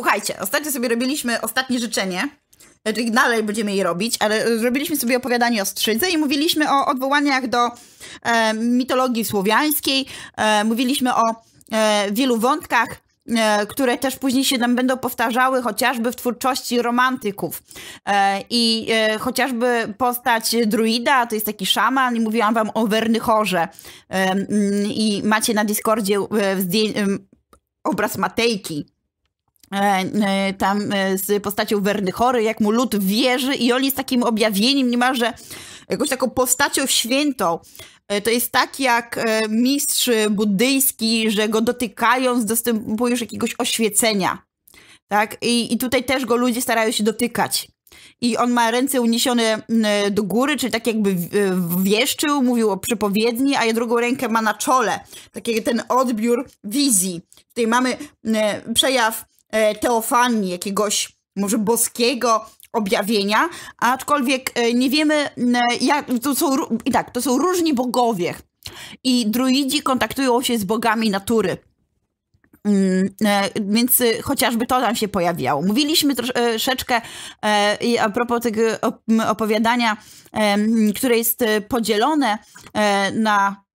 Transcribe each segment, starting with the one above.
Słuchajcie, ostatnio sobie robiliśmy ostatnie życzenie, czyli znaczy dalej będziemy je robić, ale zrobiliśmy sobie opowiadanie o strzydze i mówiliśmy o odwołaniach do e, mitologii słowiańskiej, e, mówiliśmy o e, wielu wątkach, e, które też później się nam będą powtarzały, chociażby w twórczości romantyków. E, I e, chociażby postać druida, to jest taki szaman, i mówiłam wam o Wernychorze. Mm, I macie na Discordzie obraz Matejki, E, e, tam e, z postacią Werny Chory, jak mu lud wierzy i on jest takim objawieniem niemalże jakąś taką postacią świętą. To jest tak jak mistrz buddyjski, że go dotykając dostępujesz jakiegoś oświecenia. Tak? I, I tutaj też go ludzie starają się dotykać. I on ma ręce uniesione do góry, czyli tak jakby wieszczył, mówił o przepowiedni, a ja drugą rękę ma na czole. Taki ten odbiór wizji. Tutaj mamy przejaw E, teofanii, jakiegoś może boskiego objawienia, aczkolwiek e, nie wiemy, e, jak, to są, i tak, to są różni bogowie i druidzi kontaktują się z bogami natury. Mm, więc chociażby to nam się pojawiało. Mówiliśmy troszeczkę i a propos tego opowiadania, które jest podzielone na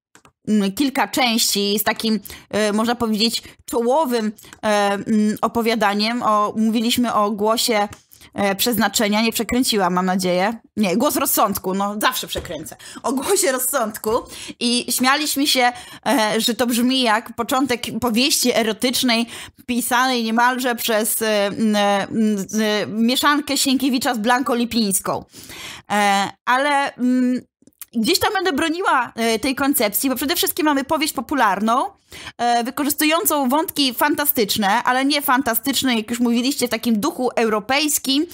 Mm, kilka części z takim, e, można powiedzieć, czołowym e, mm, opowiadaniem. O, mówiliśmy o głosie e, przeznaczenia. Nie przekręciłam, mam nadzieję. Nie, głos rozsądku. No, zawsze przekręcę. O głosie rozsądku. I śmialiśmy się, że to brzmi jak początek powieści erotycznej, pisanej niemalże przez mieszankę Sienkiewicza z Blanką Lipińską. ale mm, Gdzieś tam będę broniła e, tej koncepcji, bo przede wszystkim mamy powieść popularną, e, wykorzystującą wątki fantastyczne, ale nie fantastyczne, jak już mówiliście, w takim duchu europejskim,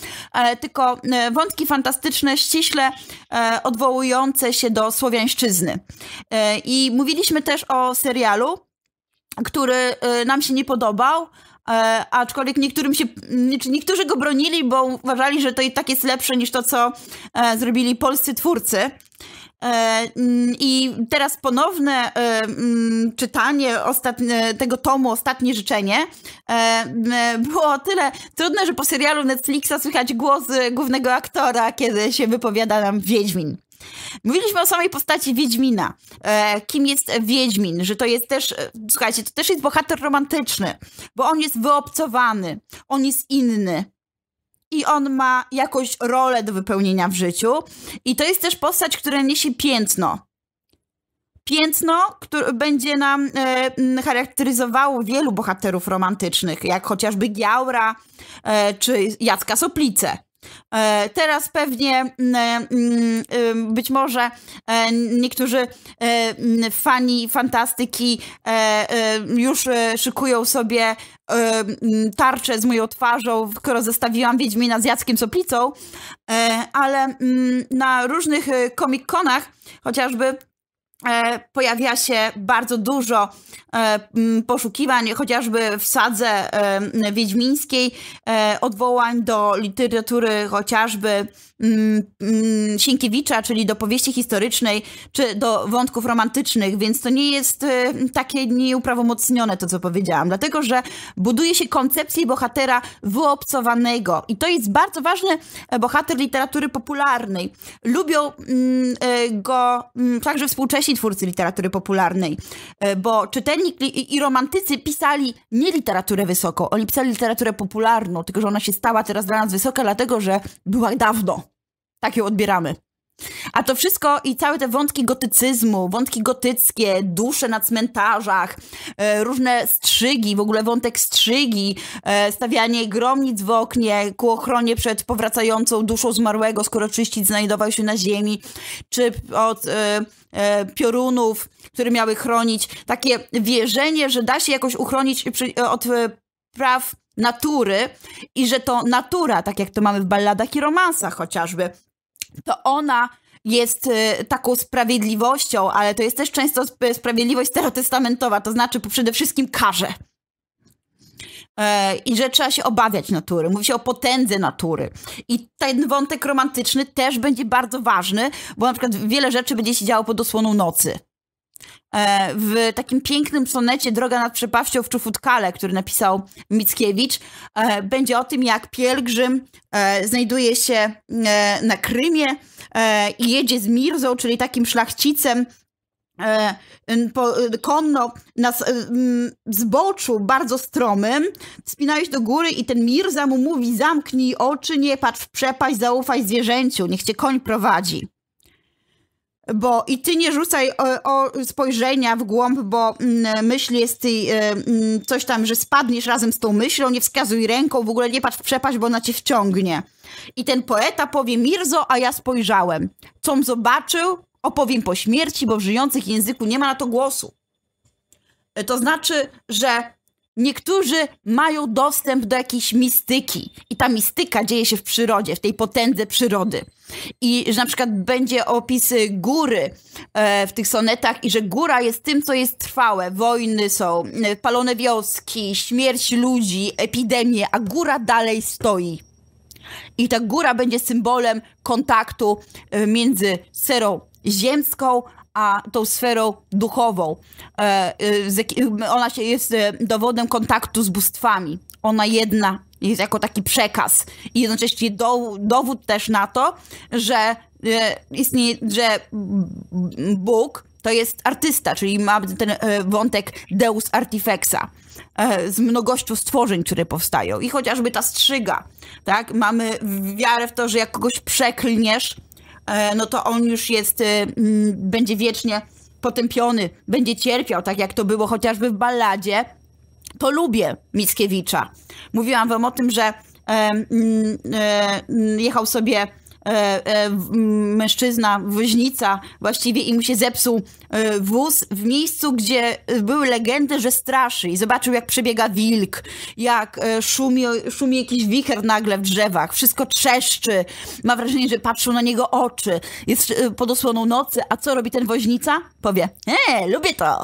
tylko e, wątki fantastyczne ściśle odwołujące się do słowiańszczyzny. I mówiliśmy też o serialu, który nam się nie podobał, aczkolwiek niektórym się, niektórzy go bronili, bo uważali, że to i tak jest lepsze niż to, co zrobili polscy twórcy. E, mm, I teraz ponowne e, mm, czytanie tego tomu, ostatnie życzenie, e, było o tyle trudne, że po serialu Netflixa słychać głos głównego aktora, kiedy się wypowiada nam Wiedźmin. Mówiliśmy o samej postaci Wiedźmina. kim jest Wiedźmin? Że to jest też, słuchajcie, to też jest bohater romantyczny, bo on jest wyobcowany, on jest inny, i on ma jakąś rolę do wypełnienia w życiu. I to jest też postać, która niesie piętno. Piętno, które będzie nam e, charakteryzowało wielu bohaterów romantycznych, jak chociażby Giaura e, czy Jacka Soplice. E, teraz pewnie być może e, niektórzy e, fani fantastyki już szykują sobie tarczę z moją twarzą, skoro zestawiłam Wiedźmina z Jackiem Soplicą, e, ale mm, na różnych komikonach e, chociażby e, pojawia się bardzo dużo poszukiwań, chociażby w sadze wiedźmińskiej, odwołań do literatury chociażby Mm, mm, Sienkiewicza, czyli do powieści historycznej, czy do wątków romantycznych, więc to nie jest y, takie nieuprawomocnione to, co powiedziałam, dlatego że buduje się koncepcję bohatera wyobcowanego i to jest bardzo ważny e, bohater literatury popularnej. Lubią mm, e, go także współcześni twórcy literatury popularnej, e, bo czytelnik i romantycy pisali nie literaturę wysoką, oni pisali literaturę popularną, tylko że ona się stała teraz dla nas wysoka, dlatego że była dawno. Tak ją odbieramy. A to wszystko i całe te wątki gotycyzmu, wątki gotyckie, dusze na cmentarzach, e, różne strzygi, w ogóle wątek strzygi, e, stawianie gromnic w oknie ku ochronie przed powracającą duszą zmarłego, skoro czyścić znajdował się na ziemi, czy od e, e piorunów, które miały chronić. Takie wierzenie, że da się jakoś uchronić przy, e, od e, praw natury i że to natura, tak jak to mamy w balladach i romansach chociażby, to ona jest y, taką sprawiedliwością, ale to jest też często sprawiedliwość starotestamentowa, to znaczy przede wszystkim karze. E, I że trzeba się obawiać natury, mówi się o potędze natury. I ten wątek romantyczny też będzie bardzo ważny, bo na przykład wiele rzeczy będzie się działo pod osłoną nocy. E, w takim pięknym sonecie Droga nad przepaścią w Czufutkale, który napisał Mickiewicz, e, będzie o tym, jak pielgrzym e, znajduje się na Krymie i jedzie z Mirzą, czyli takim szlachcicem, po, y, konno na zboczu bardzo stromym, wspinałeś do góry i ten Mirza mu mówi zamknij oczy, nie patrz w przepaść, zaufaj zwierzęciu, niech cię koń prowadzi bo i ty nie rzucaj o, o spojrzenia w głąb, bo mm, myśl jest ty, mm, coś tam, że spadniesz razem z tą myślą, nie wskazuj ręką, w ogóle nie patrz w przepaść, bo ona cię wciągnie. I ten poeta powie Mirzo, a ja spojrzałem. Com zobaczył, opowiem po śmierci, bo w żyjących języku nie ma na to głosu. E, to znaczy, że niektórzy mają dostęp do jakiejś mistyki i ta mistyka dzieje się w przyrodzie, w tej potędze przyrody i że na przykład będzie opisy góry e, w tych sonetach i że góra jest tym, co jest trwałe. Wojny są, e, palone wioski, śmierć ludzi, epidemie, a góra dalej stoi. I ta góra będzie symbolem kontaktu e, między sferą ziemską a tą sferą duchową. Ona jest dowodem kontaktu z bóstwami. Ona jedna jest jako taki przekaz i jednocześnie do, dowód też na to, że e, istnieje, że Bóg to jest artysta, czyli ma ten e, wątek Deus Artifexa e, z mnogością stworzeń, które powstają. I chociażby ta strzyga, tak? Mamy wiarę w to, że jak kogoś przeklniesz, no to on już jest, będzie wiecznie potępiony, będzie cierpiał, tak jak to było chociażby w balladzie to lubię Mickiewicza. Mówiłam wam o tym, że e, e, jechał sobie e, mężczyzna, woźnica właściwie i mu się zepsuł wóz w miejscu, gdzie były legendy, że straszy i zobaczył jak przebiega wilk, jak szumi, szumi jakiś wicher nagle w drzewach, wszystko trzeszczy, ma wrażenie, że patrzą na niego oczy, jest pod osłoną nocy, a co robi ten woźnica? Powie, e, lubię to,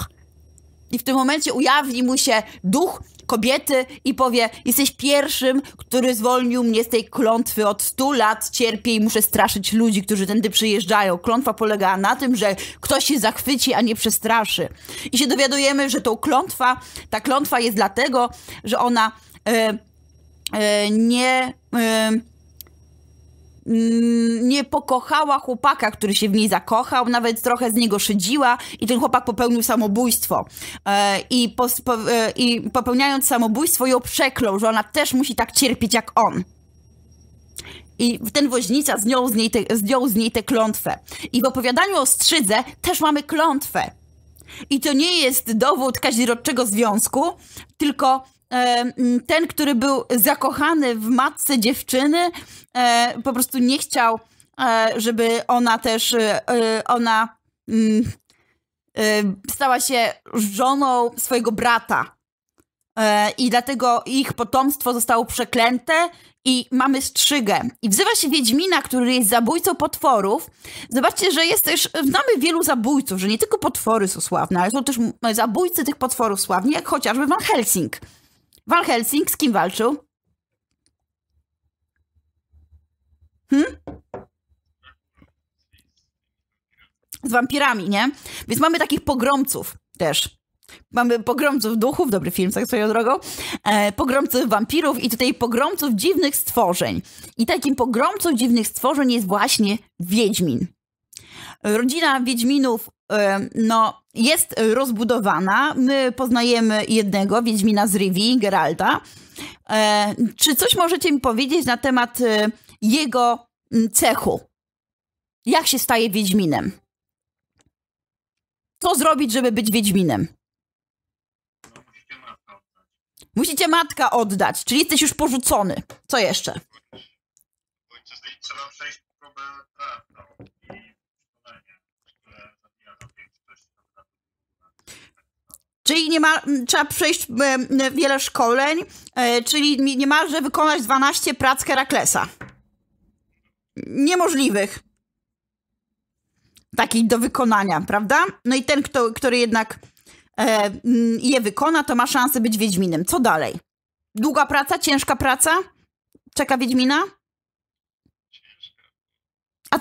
i w tym momencie ujawni mu się duch kobiety i powie: Jesteś pierwszym, który zwolnił mnie z tej klątwy. Od stu lat cierpię i muszę straszyć ludzi, którzy tędy przyjeżdżają. Klątwa polega na tym, że ktoś się zachwyci, a nie przestraszy. I się dowiadujemy, że tą klątwa, ta klątwa jest dlatego, że ona. Yy, nie. Yy, Mm, nie pokochała chłopaka, który się w niej zakochał, nawet trochę z niego szydziła i ten chłopak popełnił samobójstwo. E, I, po, po, e, I, popełniając samobójstwo ją przeklął, że ona też musi tak cierpieć jak on. I ten woźnica zdjął z niej te, zdjął z niej tę klątwę. I w opowiadaniu o strzydze też mamy klątwę. I to nie jest dowód kazirodczego związku, tylko ten, który był zakochany w matce dziewczyny, e, po prostu nie chciał, e, żeby ona też, e, ona mm, stała się żoną swojego brata. I dlatego ich potomstwo zostało przeklęte i mamy strzygę. I wzywa się Wiedźmina, który jest zabójcą potworów. Zobaczcie, że jest też, znamy wielu zabójców, że nie tylko potwory są sławne, ale są też zabójcy tych potworów sławni, jak chociażby Van Helsing. Van Helsing z kim walczył? Hmm? Z wampirami, nie? Więc mamy takich pogromców też. Mamy pogromców duchów, dobry film, tak swoją drogą, e, pogromców wampirów i tutaj pogromców dziwnych stworzeń. I takim pogromcą dziwnych stworzeń jest właśnie Wiedźmin. Rodzina Wiedźminów no, jest rozbudowana. My poznajemy jednego, Wiedźmina z Rivi, Geralta. Czy coś możecie mi powiedzieć na temat jego cechu? Jak się staje Wiedźminem? Co zrobić, żeby być Wiedźminem? Musicie matka oddać, czyli jesteś już porzucony. Co jeszcze? Ojciec, trzeba przejść próbę i Czyli nie ma, trzeba przejść wiele szkoleń, e, czyli niemalże wykonać 12 prac Heraklesa. Niemożliwych. Takich do wykonania, prawda? No i ten, kto, który jednak e, je wykona, to ma szansę być Wiedźminem. Co dalej? Długa praca, ciężka praca? Czeka Wiedźmina? A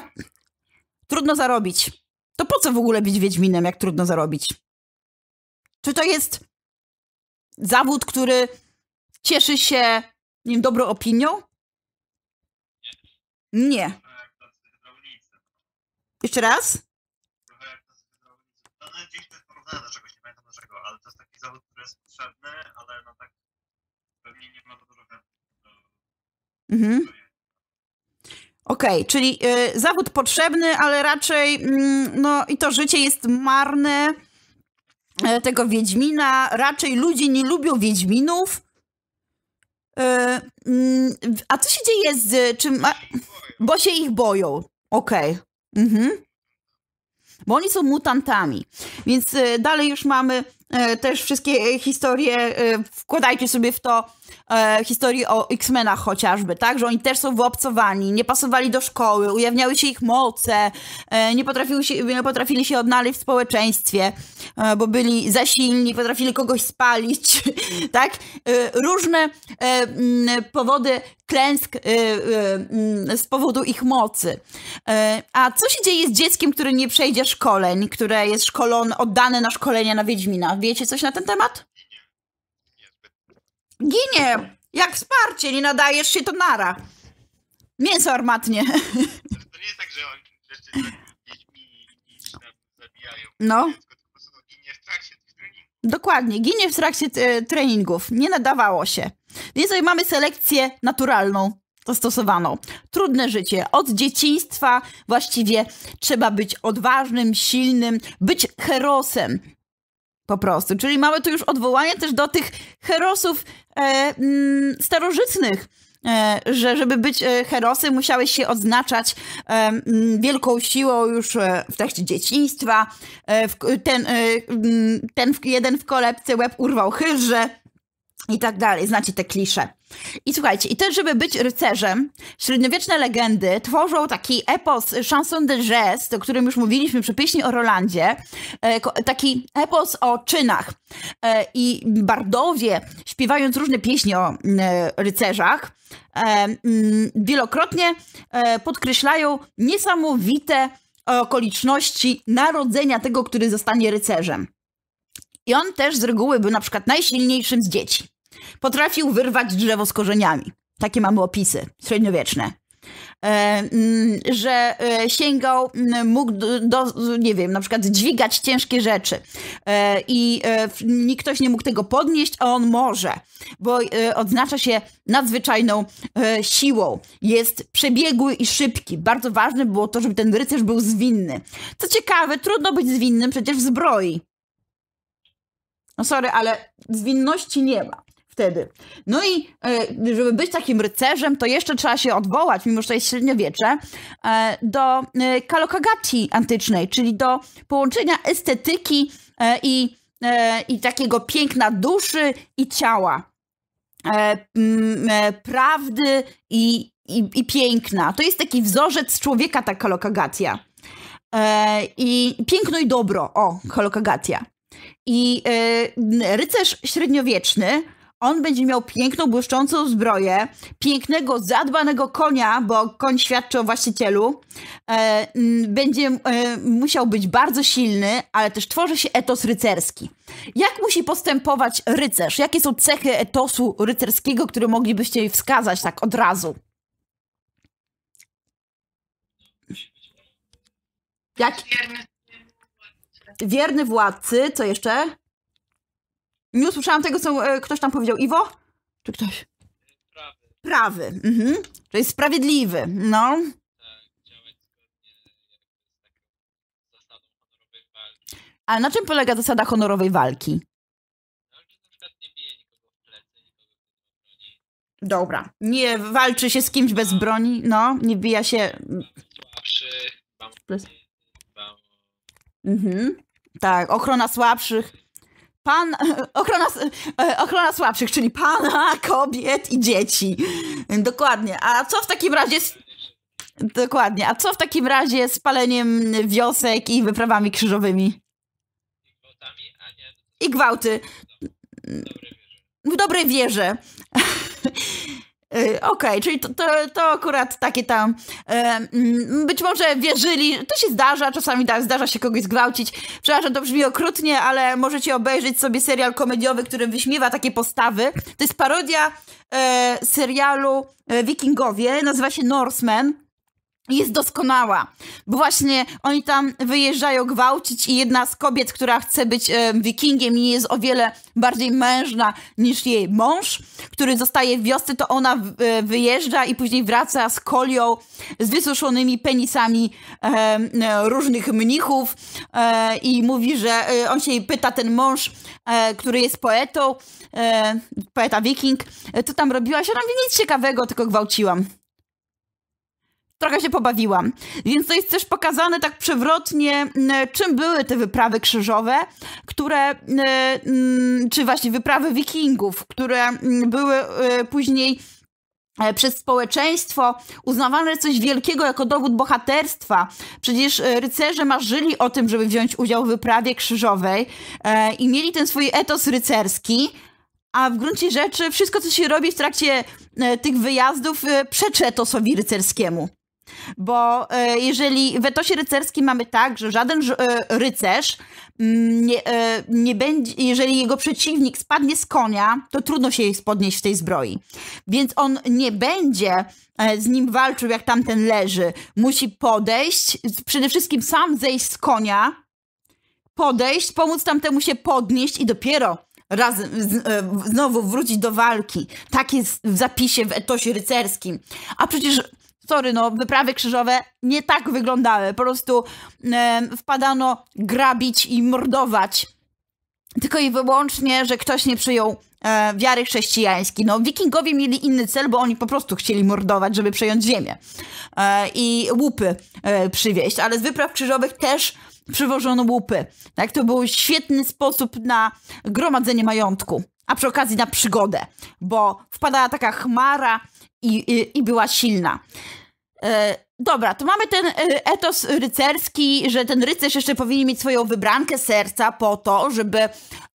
trudno zarobić. To po co w ogóle być Wiedźminem, jak trudno zarobić? Czy to jest zawód, który cieszy się nim dobrą opinią? Nie. Jeszcze raz? Gdzieś to jest do czegoś, nie pamiętam ale to jest taki zawód, który jest potrzebny, ale nie ma dużo Mhm. Okej, okay, czyli y, zawód potrzebny, ale raczej y, no i to życie jest marne E, tego Wiedźmina. Raczej ludzie nie lubią Wiedźminów. E, mm, a co się dzieje z czym? Bo się ich boją. Okej. Okay. Mhm. Bo oni są mutantami. Więc e, dalej już mamy E, też wszystkie e, historie, e, wkładajcie sobie w to historii o X-Menach chociażby, tak? Że oni też są wyobcowani, nie pasowali do szkoły, ujawniały się ich moce, nie, potrafiły się, nie potrafili się odnaleźć w społeczeństwie, bo byli za silni, potrafili kogoś spalić, tak? Różne powody klęsk y, y, mm, z powodu ich mocy. Y, a co się dzieje z dzieckiem, które nie przejdzie szkoleń, które jest szkolone, oddane na szkolenia na Wiedźmina? Wiecie coś na ten temat? Ginie! Jak wsparcie, nie nadajesz się, to nara. Mięso armatnie. To nie jest tak, że oni tak zabijają. No. Dokładnie, ginie w trakcie e, treningów. Nie nadawało się. Więc tutaj mamy selekcję naturalną zastosowaną. Trudne życie. Od dzieciństwa właściwie trzeba być odważnym, silnym, być herosem. Po prostu. Czyli mamy tu już odwołanie też do tych herosów e, mm, starożytnych E, że żeby być e, herosy, musiałeś się odznaczać e, wielką siłą już w trakcie dzieciństwa. Ten, ten jeden w kolebce łeb urwał chyrze i tak dalej. Znacie te klisze. I słuchajcie, i też, żeby być rycerzem, średniowieczne legendy tworzą taki epos chanson de geste, o którym już mówiliśmy przy pieśni o Rolandzie, e, taki epos o czynach. E, I bardowie, śpiewając różne pieśni o e, rycerzach, wielokrotnie podkreślają niesamowite okoliczności narodzenia tego, który zostanie rycerzem. I on też z reguły był na przykład najsilniejszym z dzieci. Potrafił wyrwać drzewo z korzeniami. Takie mamy opisy średniowieczne. E, mm, że e, sięgał, mm, mógł do, nie wiem, na przykład dźwigać ciężkie rzeczy e, i e, ktoś nie mógł tego podnieść, a on może, bo e, odznacza się nadzwyczajną e, siłą. Jest przebiegły i szybki. Bardzo ważne było to, żeby ten rycerz był zwinny. Co ciekawe, trudno być zwinnym przecież w zbroi. No sorry, ale zwinności nie ma wtedy. No i e, żeby być takim rycerzem, to jeszcze trzeba się odwołać, mimo że to jest średniowiecze, e, do e, kalokagaci antycznej, czyli do połączenia estetyki i, i takiego piękna duszy i ciała. Prawdy i, i, i piękna. To jest taki wzorzec człowieka, ta kalokagacja. I piękno i dobro, o, kalokagacja. I e, rycerz średniowieczny, on będzie miał piękną, błyszczącą zbroję, pięknego, zadbanego konia, bo koń świadczy o właścicielu. E, będzie e, musiał być bardzo silny, ale też tworzy się etos rycerski. Jak musi postępować rycerz? Jakie są cechy etosu rycerskiego, które moglibyście wskazać tak od razu? Jak? Wierny Wierny władcy, co jeszcze? Nie usłyszałam tego, co e, ktoś tam powiedział. Iwo? Czy ktoś? Prawy. Prawy, mhm. Czyli sprawiedliwy, no. Ale na czym polega zasada honorowej walki? Dobra. Nie walczy się z kimś bez broni, no, nie bija się. Słabszy. Mhm. Tak, ochrona słabszych. Pan, ochrona, e, ochrona słabszych, czyli pana, kobiet i dzieci. Dokładnie. A co w takim razie z, Dokładnie. A co w takim razie z paleniem wiosek i wyprawami krzyżowymi? No I gwałty. W dobrej wierze. Y, okej, okay, czyli to, to, to, akurat takie tam. Y, mm, być może wierzyli, to się zdarza, czasami da, tak, zdarza się kogoś zgwałcić. Przepraszam, to brzmi okrutnie, ale możecie obejrzeć sobie serial komediowy, który wyśmiewa takie postawy. To jest parodia y, serialu Wikingowie, nazywa się Norseman jest doskonała, bo właśnie oni tam wyjeżdżają gwałcić i jedna z kobiet, która chce być e, wikingiem i jest o wiele bardziej mężna niż jej mąż, który zostaje w wiosce, to ona e, wyjeżdża i później wraca z kolią, z wysuszonymi penisami e, e różnych mnichów e, i mówi, że e, on się jej pyta, ten mąż, który jest poetą, poeta wiking, co tam robiłaś? Ona mówi, nic ciekawego, tylko gwałciłam trochę się pobawiłam. Więc to jest też pokazane tak przewrotnie, czym były te wyprawy krzyżowe, które, czy właśnie wyprawy wikingów, które były e, później e, przez społeczeństwo uznawane coś wielkiego jako dowód bohaterstwa. Przecież e, rycerze marzyli o tym, żeby wziąć udział w wyprawie krzyżowej i mieli ten swój etos rycerski, a w gruncie rzeczy wszystko, co się robi w trakcie tych wyjazdów, przeczy etosowi rycerskiemu bo e, jeżeli w etosie rycerskim mamy tak, że żaden e, rycerz mm, nie, e, nie będzie, jeżeli jego przeciwnik spadnie z konia, to trudno się jej podnieść w tej zbroi. Więc on nie będzie z nim walczył, jak tamten leży. Musi podejść, przede wszystkim sam zejść z konia, podejść, pomóc tamtemu się podnieść i dopiero raz znowu wrócić do walki. Tak jest w zapisie w etosie rycerskim. A przecież sorry, no, wyprawy krzyżowe nie tak wyglądały. Po prostu e, wpadano grabić i mordować. Tylko i wyłącznie, że ktoś nie przyjął e, wiary chrześcijańskiej. No, wikingowie mieli inny cel, bo oni po prostu chcieli mordować, żeby przejąć ziemię e, i łupy e, przywieźć. Ale z wypraw krzyżowych też przywożono łupy. Tak, to był świetny sposób na gromadzenie majątku a przy okazji na przygodę, bo wpadała taka chmara i, i, i była silna. E, dobra, to mamy ten e, etos rycerski, że ten rycerz jeszcze powinien mieć swoją wybrankę serca po to, żeby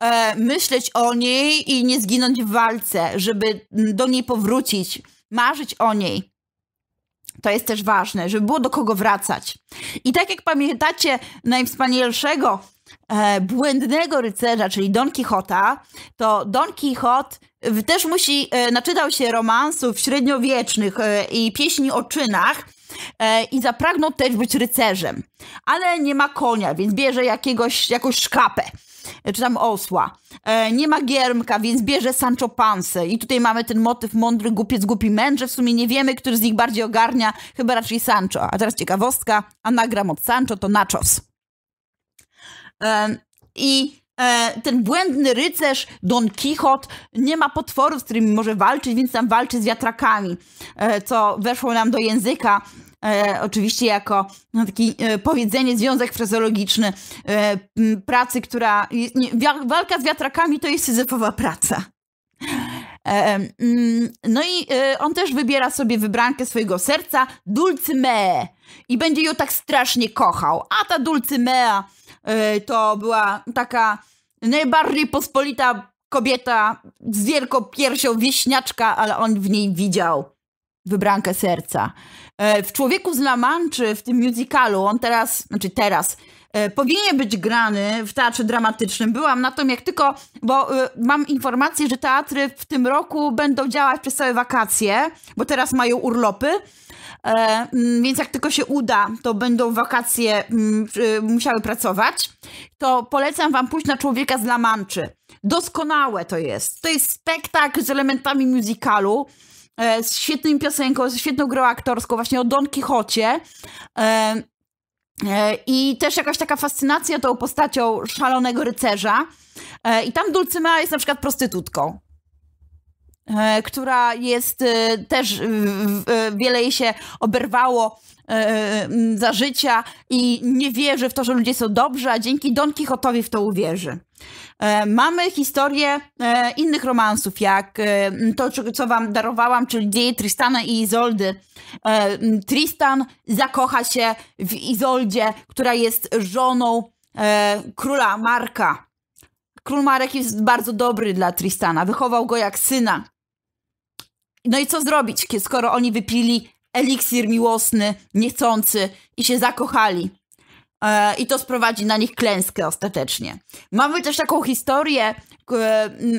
e, myśleć o niej i nie zginąć w walce, żeby do niej powrócić, marzyć o niej. To jest też ważne, żeby było do kogo wracać. I tak jak pamiętacie najwspanialszego e, błędnego rycerza, czyli Don Quixota, to Don Quixote też musi, e, naczytał się romansów średniowiecznych e, i pieśni o czynach e, i zapragnął też być rycerzem. Ale nie ma konia, więc bierze jakiegoś, jakąś szkapę czy tam osła. Nie ma giermka, więc bierze Sancho Panse I tutaj mamy ten motyw mądry głupiec, głupi mędrze. W sumie nie wiemy, który z nich bardziej ogarnia, chyba raczej Sancho. A teraz ciekawostka, anagram od Sancho to nachos. I E, ten błędny rycerz Don Quixote nie ma potworów, z którymi może walczyć, więc tam walczy z wiatrakami, e, co weszło nam do języka. E, oczywiście jako no, taki powiedzenie, związek frazeologiczny pracy, która... Nie, walka z wiatrakami to jest syzyfowa praca. No i on też wybiera sobie wybrankę swojego serca, Dulcymee, i będzie ją tak strasznie kochał. A ta Dulcymea Mea y, to była taka najbardziej pospolita kobieta z wielką piersią, wieśniaczka, ale on w niej widział wybrankę serca. Y, w Człowieku z La Manche, w tym musicalu, on teraz, znaczy teraz, y, powinien być grany w teatrze dramatycznym. Byłam na tym, jak tylko, bo y, mam informację, że teatry w tym roku będą działać przez całe wakacje, bo teraz mają urlopy E, mm, więc jak tylko się uda, to będą wakacje mm, musiały pracować, to polecam wam pójść na Człowieka z Lamanczy. Doskonałe to jest. To jest spektakl z elementami musicalu e, z świetnym piosenką, z świetną grą aktorską, właśnie o Don Quixote. E, I też jakaś taka fascynacja tą postacią szalonego rycerza. I tam Dulcymea jest na przykład prostytutką. E, która jest e, też, wiele jej się oberwało e, za życia i nie wierzy w to, że ludzie są dobrzy, a dzięki Don Quixotowi w to uwierzy. Mamy historię innych romansów, jak to, co wam darowałam, czyli dzieje Tristana i Izoldy. Tristan zakocha się w Izoldzie, która jest żoną króla Marka. Król Marek jest bardzo dobry dla Tristana, wychował go jak syna. No i co zrobić, skoro oni wypili eliksir miłosny, niechcący i się zakochali? E, i to sprowadzi na nich klęskę ostatecznie. Mamy też taką historię,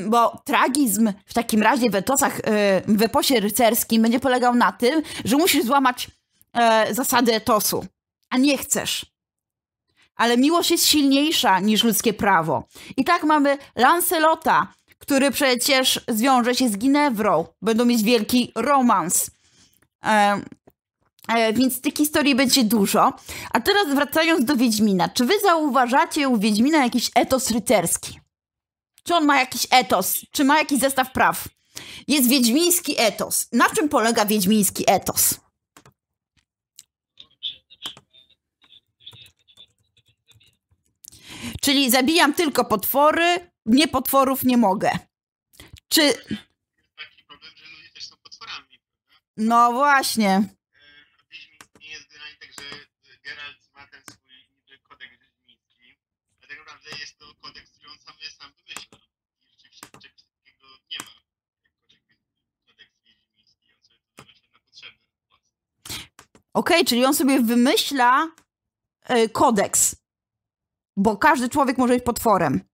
bo tragizm w takim razie w etosach, e, w eposie rycerskim będzie polegał na tym, że musisz złamać e, zasady etosu, a nie chcesz. Ale miłość jest silniejsza niż ludzkie prawo. I tak mamy Lancelota, który przecież zwiąże się z Ginewrą. Będą mieć wielki romans. E, e, więc tych historii będzie dużo. A teraz wracając do Wiedźmina. Czy wy zauważacie u Wiedźmina jakiś etos rycerski? Czy on ma jakiś etos? Czy ma jakiś zestaw praw? Jest wiedźmiński etos. Na czym polega wiedźmiński etos? Czyli zabijam tylko potwory, nie potworów nie mogę. Czy... Taki problem, że ludzie też są potworami, prawda? No właśnie. E, nie jest tak, że Geralt ma ten swój kodeks wiedźmiński, ale tak naprawdę jest to kodeks, który on sam, sam wymyśla. I rzeczywiście czegoś takiego nie ma. Kodeks wiedźmiński, on sobie to wymyśla na potrzeby Okej, okay, czyli on sobie wymyśla yy, kodeks. Bo każdy człowiek może być potworem.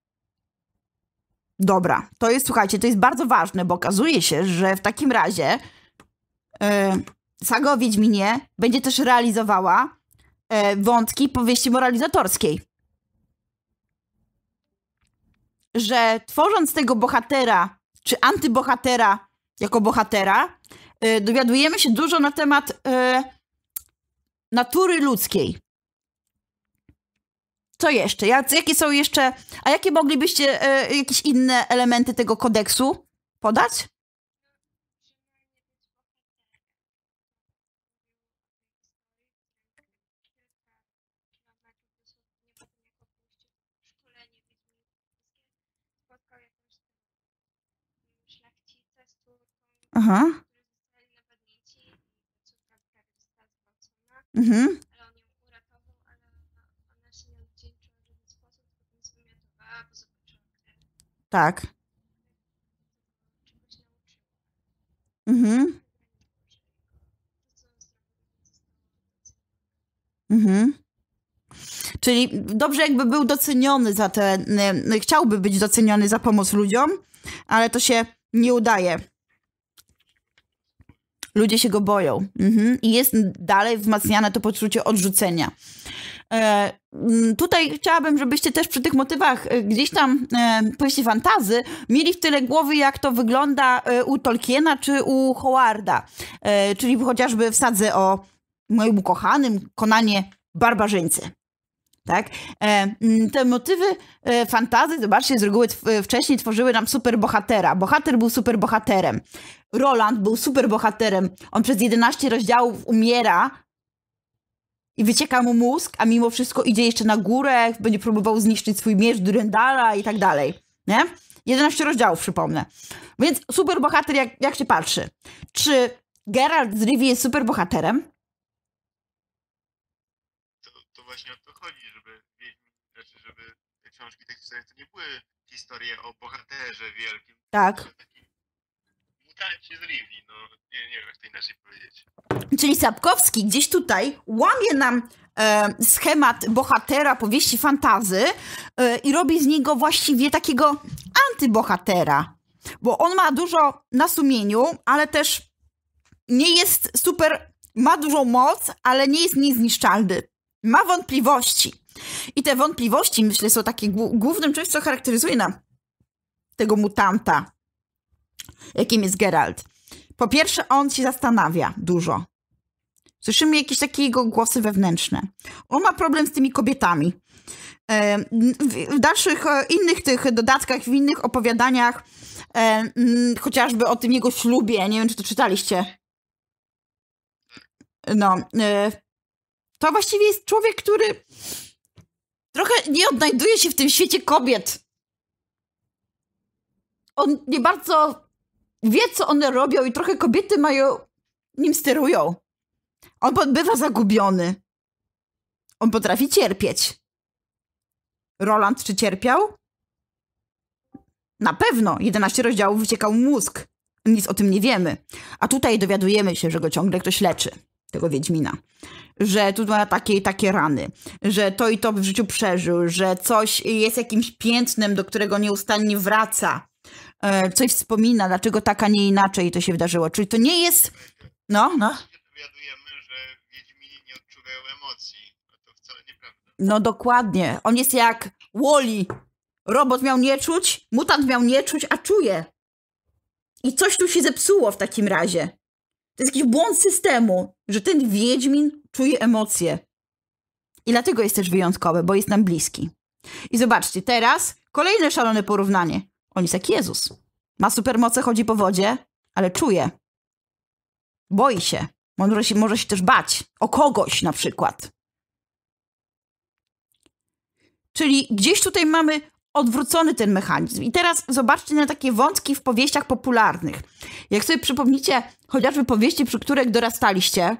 Dobra, to jest, słuchajcie, to jest bardzo ważne, bo okazuje się, że w takim razie yy, e, saga o Wiedźminie będzie też realizowała yy, wątki powieści moralizatorskiej. Że tworząc tego bohatera, czy antybohatera jako bohatera, yy, dowiadujemy się dużo na temat natury ludzkiej co jeszcze? Jakie są jeszcze, a jakie moglibyście e, jakieś inne elementy tego kodeksu podać? Aha. Mhm. Tak. Mhm. Mhm. Czyli dobrze jakby był doceniony za te, y, chciałby być doceniony za pomoc ludziom, ale to się nie udaje. Ludzie się go boją. Mhm. I jest dalej wzmacniane to poczucie odrzucenia. E, mm, tutaj chciałabym, żebyście też przy tych motywach e, gdzieś tam powieści e, fantazy mieli w tyle głowy, jak to wygląda u Tolkiena czy u Howarda. Czyli chociażby w sadze o moim ukochanym Konanie Barbarzyńcy. Tak? Mm, te motywy fantazy, zobaczcie, z reguły wcześniej tworzyły nam superbohatera. Bohater był superbohaterem. Roland był superbohaterem. On przez 11 rozdziałów umiera, i wycieka mu mózg, a mimo wszystko idzie jeszcze na górę, będzie próbował zniszczyć swój miecz Durendala i tak dalej, nie? 11 rozdziałów, przypomnę. Więc super bohater, jak, jak się patrzy. Czy Geralt z Rivi jest super bohaterem? To, to właśnie o to chodzi, żeby, znaczy żeby książki tekstowe to nie były historie o bohaterze wielkim. Tak. Mutanci z Rivi, no nie, nie wiem jak to inaczej powiedzieć. Czyli Sapkowski gdzieś tutaj łamie nam e, schemat bohatera powieści fantazy e, i robi z niego właściwie takiego antybohatera. Bo on ma dużo na sumieniu, ale też nie jest super, ma dużą moc, ale nie jest niezniszczalny. Ma wątpliwości. I te wątpliwości, myślę, są takie głównym czymś, co charakteryzuje nam tego mutanta, jakim jest Geralt. Po pierwsze, on się zastanawia dużo. Słyszymy jakieś takie jego głosy wewnętrzne. On ma problem z tymi kobietami. E, w dalszych e, innych tych dodatkach, w innych opowiadaniach, e, chociażby o tym jego ślubie, nie wiem, czy to czytaliście. No, to właściwie jest człowiek, który trochę nie odnajduje się w tym świecie kobiet. On nie bardzo wie, co one robią i trochę kobiety mają, nim sterują. On bywa zagubiony. On potrafi cierpieć. Roland czy cierpiał? Na pewno. 11 rozdziałów wyciekał mózg. Nic o tym nie wiemy. A tutaj dowiadujemy się, że go ciągle ktoś leczy. Tego Wiedźmina. Że tu ma takie i takie rany. Że to i to w życiu przeżył. Że coś jest jakimś piętnem, do którego nieustannie wraca E, coś wspomina, dlaczego tak, a nie inaczej to się wydarzyło. Czyli to nie jest. No, no. Dowiadujemy, że Wiedźmini nie odczuwają emocji. To wcale nieprawda. No dokładnie. On jest jak Woli. Robot miał nie czuć, mutant miał nie czuć, a czuje. I coś tu się zepsuło w takim razie. To jest jakiś błąd systemu, że ten Wiedźmin czuje emocje. I dlatego jest też wyjątkowy, bo jest nam bliski. I zobaczcie, teraz kolejne szalone porównanie. On jest jak Jezus. Ma supermoce, chodzi po wodzie, ale czuje. Boi się. Może się, może się też bać. O kogoś na przykład. Czyli gdzieś tutaj mamy odwrócony ten mechanizm. I teraz zobaczcie na takie wątki w powieściach popularnych. Jak sobie przypomnicie chociażby powieści, przy których dorastaliście,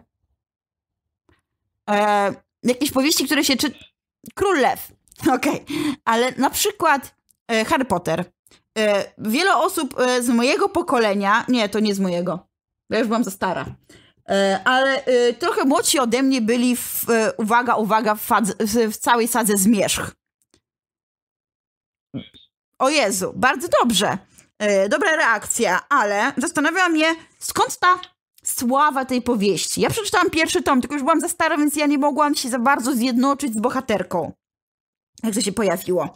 e, jakieś powieści, które się czy... Król Lew, okej, okay. ale na przykład e, Harry Potter, E, wiele osób e, z mojego pokolenia, nie, to nie z mojego, ja już byłam za stara, e, ale trochę młodsi ode mnie byli, w, uwaga, uwaga, w, fadze, w całej sadze zmierzch. O Jezu, bardzo dobrze. Dobra reakcja, ale zastanawiałam mnie, skąd ta sława tej powieści. Ja przeczytałam pierwszy tom, tylko już byłam za stara, więc ja nie mogłam się za bardzo zjednoczyć z bohaterką. Jak to się pojawiło.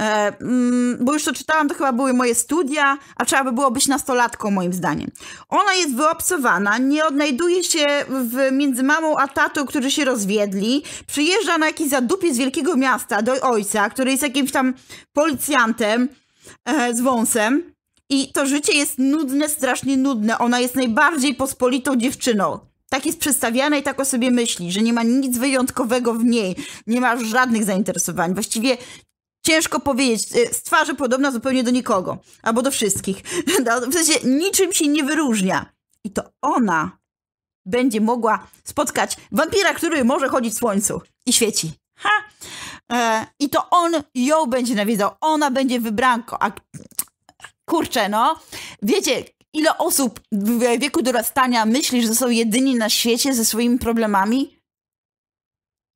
E, mm, bo już to czytałam, to chyba były moje studia, a trzeba by było być nastolatką moim zdaniem. Ona jest wyobcowana, nie odnajduje się w, między mamą a tatą, którzy się rozwiedli, przyjeżdża na jakiś zadupie z wielkiego miasta do ojca, który jest jakimś tam policjantem e, z wąsem i to życie jest nudne, strasznie nudne. Ona jest najbardziej pospolitą dziewczyną tak jest przedstawiana i tak o sobie myśli, że nie ma nic wyjątkowego w niej, nie ma żadnych zainteresowań. Właściwie ciężko powiedzieć. Y, z twarzy podobna zupełnie do nikogo, albo do wszystkich. No, w sensie niczym się nie wyróżnia. I to ona będzie mogła spotkać wampira, który może chodzić w słońcu i świeci. Ha! E, I to on ją będzie nawiedzał, ona będzie wybranko. A kurczę, no, wiecie, ile osób w wieku dorastania myśli, że są jedyni na świecie ze swoimi problemami?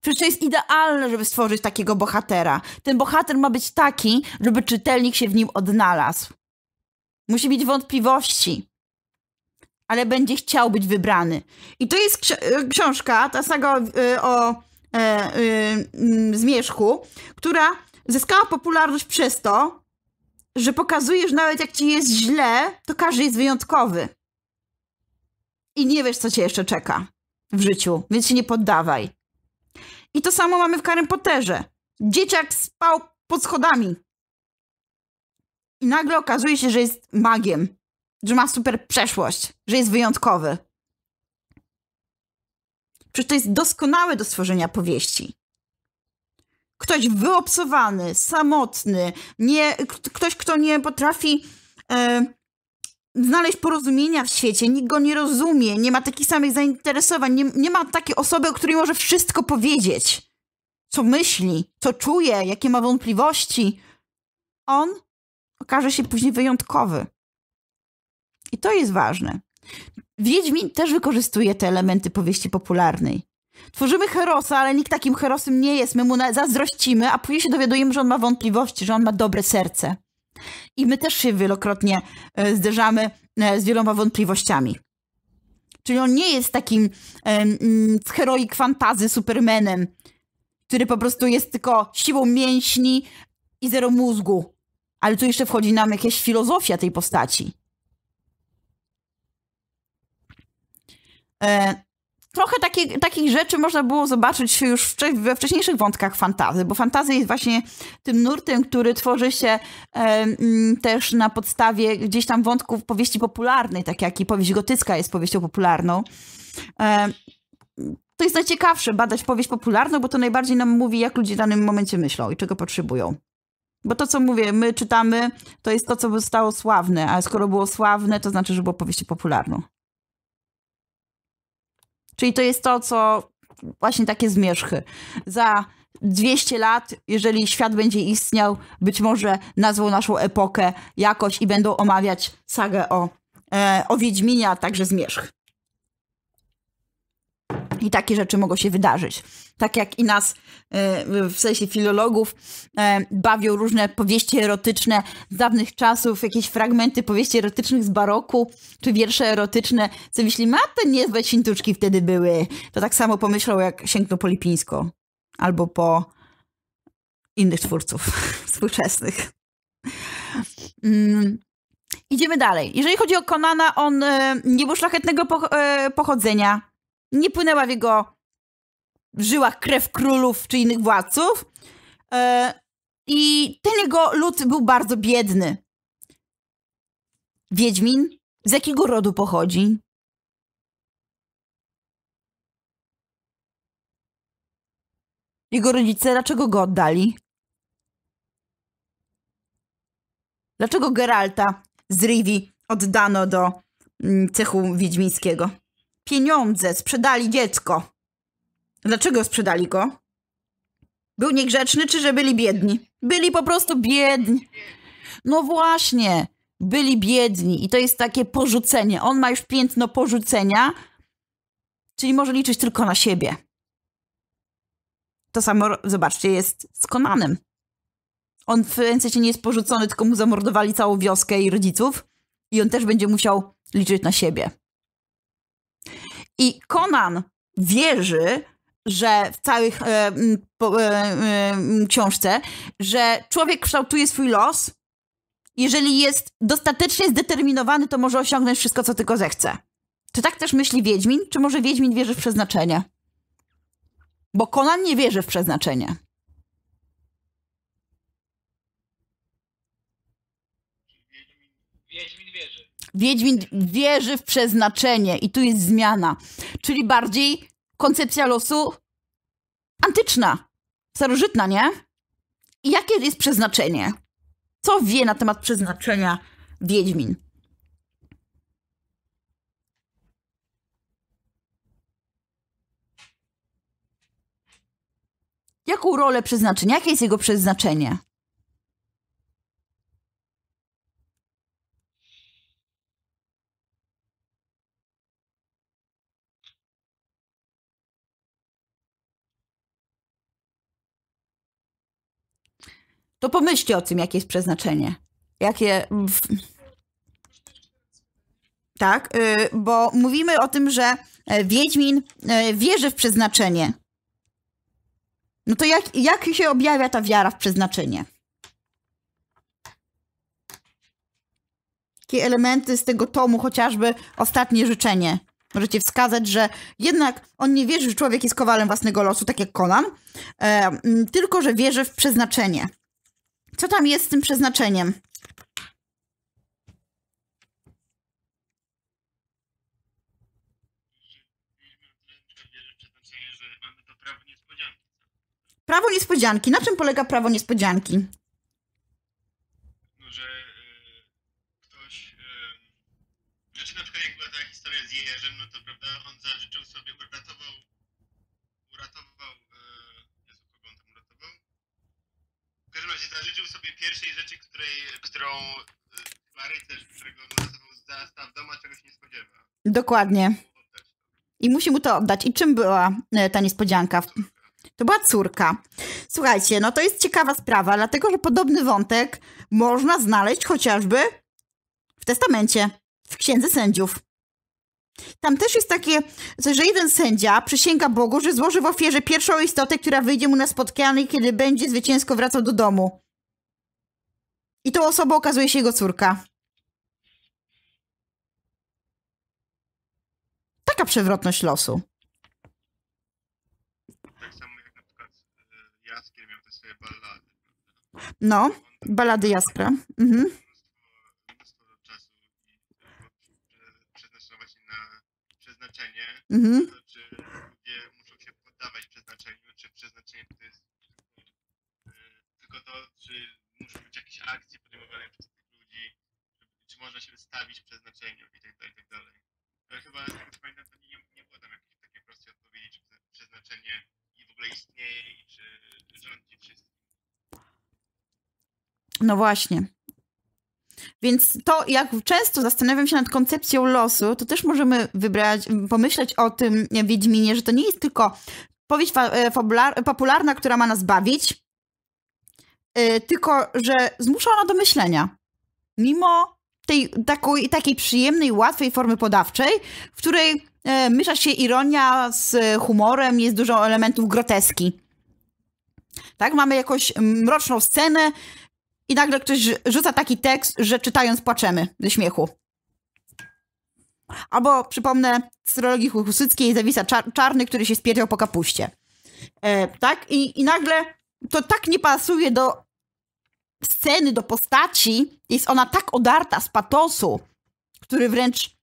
Przecież to jest idealne, żeby stworzyć takiego bohatera. Ten bohater ma być taki, żeby czytelnik się w nim odnalazł. Musi mieć wątpliwości, ale będzie chciał być wybrany. I to jest ksi e, książka, ta saga y, o y, y, zmierzchu, która zyskała popularność przez to, że pokazujesz nawet jak ci jest źle, to każdy jest wyjątkowy. I nie wiesz, co cię jeszcze czeka w życiu, więc się nie poddawaj. I to samo mamy w Harry Potterze. Dzieciak spał pod schodami. I nagle okazuje się, że jest magiem, że ma super przeszłość, że jest wyjątkowy. Przecież to jest doskonałe do stworzenia powieści. Ktoś wyobsowany, samotny, nie, ktoś, kto nie potrafi e, znaleźć porozumienia w świecie, nikt go nie rozumie, nie ma takich samych zainteresowań, nie, nie ma takiej osoby, o której może wszystko powiedzieć. Co myśli, co czuje, jakie ma wątpliwości. On okaże się później wyjątkowy. I to jest ważne. Wiedźmin też wykorzystuje te elementy powieści popularnej. Tworzymy herosa, ale nikt takim herosem nie jest. My mu zazdrościmy, a później się dowiadujemy, że on ma wątpliwości, że on ma dobre serce. I my też się wielokrotnie e, zderzamy e, z wieloma wątpliwościami. Czyli on nie jest takim um, e, heroik fantazy Supermanem, który po prostu jest tylko siłą mięśni i zero mózgu. Ale tu jeszcze wchodzi nam jakaś filozofia tej postaci trochę takie, takich rzeczy można było zobaczyć już we wcześniejszych wątkach fantazy, bo fantazja jest właśnie tym nurtem, który tworzy się też na podstawie gdzieś tam wątków powieści popularnej, tak jak i powieść gotycka jest powieścią popularną. to jest najciekawsze, badać powieść popularną, bo to najbardziej nam mówi, jak ludzie w danym momencie myślą i czego potrzebują. Bo to, co mówię, my czytamy, to jest to, co zostało sławne, a skoro było sławne, to znaczy, że było powieścią popularną. Czyli to jest to, co właśnie takie zmierzchy. Za 200 lat, jeżeli świat będzie istniał, być może nazwą naszą epokę jakoś i będą omawiać sagę o, e, o Wiedźminie, a także zmierzch. I takie rzeczy mogą się wydarzyć. Tak jak i nas, e, w sensie filologów, e, bawią różne powieści erotyczne z dawnych czasów, jakieś fragmenty powieści erotycznych z baroku, czy wiersze erotyczne, co myśli, Ma to niezłe świntuczki wtedy były. To tak samo pomyślał, jak sięgną po Lipińsko. Albo po innych twórców współczesnych. Mm. Idziemy dalej. Jeżeli chodzi o Konana, on e, nie był szlachetnego pochodzenia nie płynęła w jego żyłach krew królów czy innych władców. E, I ten jego lud był bardzo biedny. Wiedźmin? Z jakiego rodu pochodzi? Jego rodzice dlaczego go oddali? Dlaczego Geralta z Rivi oddano do mm, cechu wiedźmińskiego? pieniądze, sprzedali dziecko. Dlaczego sprzedali go? Był niegrzeczny, czy że byli biedni? Byli po prostu biedni. No właśnie, byli biedni i to jest takie porzucenie. On ma już piętno porzucenia, czyli może liczyć tylko na siebie. To samo, zobaczcie, jest z Konanem. On w sensie nie jest porzucony, tylko mu zamordowali całą wioskę i rodziców i on też będzie musiał liczyć na siebie. I Conan wierzy, że w całych e, e, e książce, że człowiek kształtuje swój los. Jeżeli jest dostatecznie zdeterminowany, to może osiągnąć wszystko, co tylko zechce. Czy tak też myśli Wiedźmin? Czy może Wiedźmin wierzy w przeznaczenie? Bo Conan nie wierzy w przeznaczenie. Wiedźmin wierzy w przeznaczenie i tu jest zmiana. Czyli bardziej koncepcja losu antyczna, starożytna, nie? I jakie jest przeznaczenie? Co wie na temat przeznaczenia Wiedźmin? Jaką rolę przeznaczenia? Jakie jest jego przeznaczenie? to pomyślcie o tym, jakie jest przeznaczenie. Jakie. Tak, y, bo mówimy o tym, że e, Wiedźmin e, wierzy w przeznaczenie. No to jak, jak się objawia ta wiara w przeznaczenie? Jakie elementy z tego tomu, chociażby ostatnie życzenie? Możecie wskazać, że jednak on nie wierzy, że człowiek jest kowalem własnego losu, tak jak Conan, e, tylko że wierzy w przeznaczenie. Co tam jest z tym przeznaczeniem? Prawo niespodzianki. Na czym polega prawo niespodzianki? życzył sobie pierwszej rzeczy, której, którą y, ma rycerz, którego nazywał zastaw doma, czegoś nie spodziewa. Dokładnie. I musi mu to oddać. I czym była e, ta niespodzianka? To była córka. Słuchajcie, no to jest ciekawa sprawa, dlatego że podobny wątek można znaleźć chociażby w testamencie, w księdze sędziów. Tam też jest takie, że jeden sędzia przysięga Bogu, że złoży w ofierze pierwszą istotę, która wyjdzie mu na spotkanie, kiedy będzie zwycięsko wracał do domu. I tą osobą okazuje się jego córka. Taka przewrotność losu. Tak samo jak na przykład Jaskier miał te swoje ballady. No, balady Jaskra. Mhm. Mhm. Czy ludzie muszą się poddawać przeznaczeniu, czy przeznaczenie to jest e, tylko to, czy akcje podejmowane przez tych ludzi, czy można się wystawić przeznaczeniu i tak dalej, i tak dalej. Ale chyba z pamiętam, to nie, nie było tam jakiejś takiej prostej odpowiedzi, czy przeznaczenie i w ogóle istnieje i czy rządzi wszystkim. No właśnie. Więc to, jak często zastanawiam się nad koncepcją losu, to też możemy wybrać, pomyśleć o tym Wiedźminie, że to nie jest tylko powieść e, popularna, która ma nas bawić, Y, tylko że zmusza ona do myślenia. Mimo tej takiej, takiej przyjemnej, łatwej formy podawczej, w której y, mysza się ironia z humorem, jest dużo elementów groteski. Tak, mamy jakąś mroczną scenę i nagle ktoś rzuca taki tekst, że czytając płaczemy ze śmiechu. Albo przypomnę syrologii Husyckiej Zawisa Czar Czarny, który się spierdział po kapuście. E, tak? I, I nagle to tak nie pasuje do sceny, do postaci. Jest ona tak odarta z patosu, który wręcz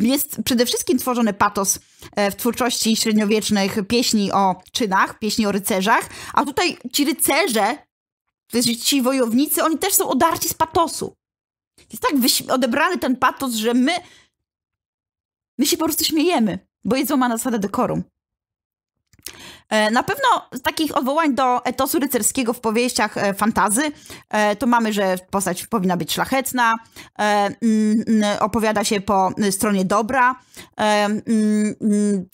jest przede wszystkim tworzony patos e, w twórczości średniowiecznych pieśni o czynach, pieśni o rycerzach, a tutaj ci rycerze, to jest ci wojownicy, oni też są odarci z patosu. Jest tak odebrany ten patos, że my my się po prostu śmiejemy, bo jest złamana zasada dekorum. E, na pewno takich odwołań do etosu rycerskiego w powieściach e, fantazy e, to mamy, że postać powinna być szlachetna, mm, mm, opowiada się po y, stronie dobra, mm,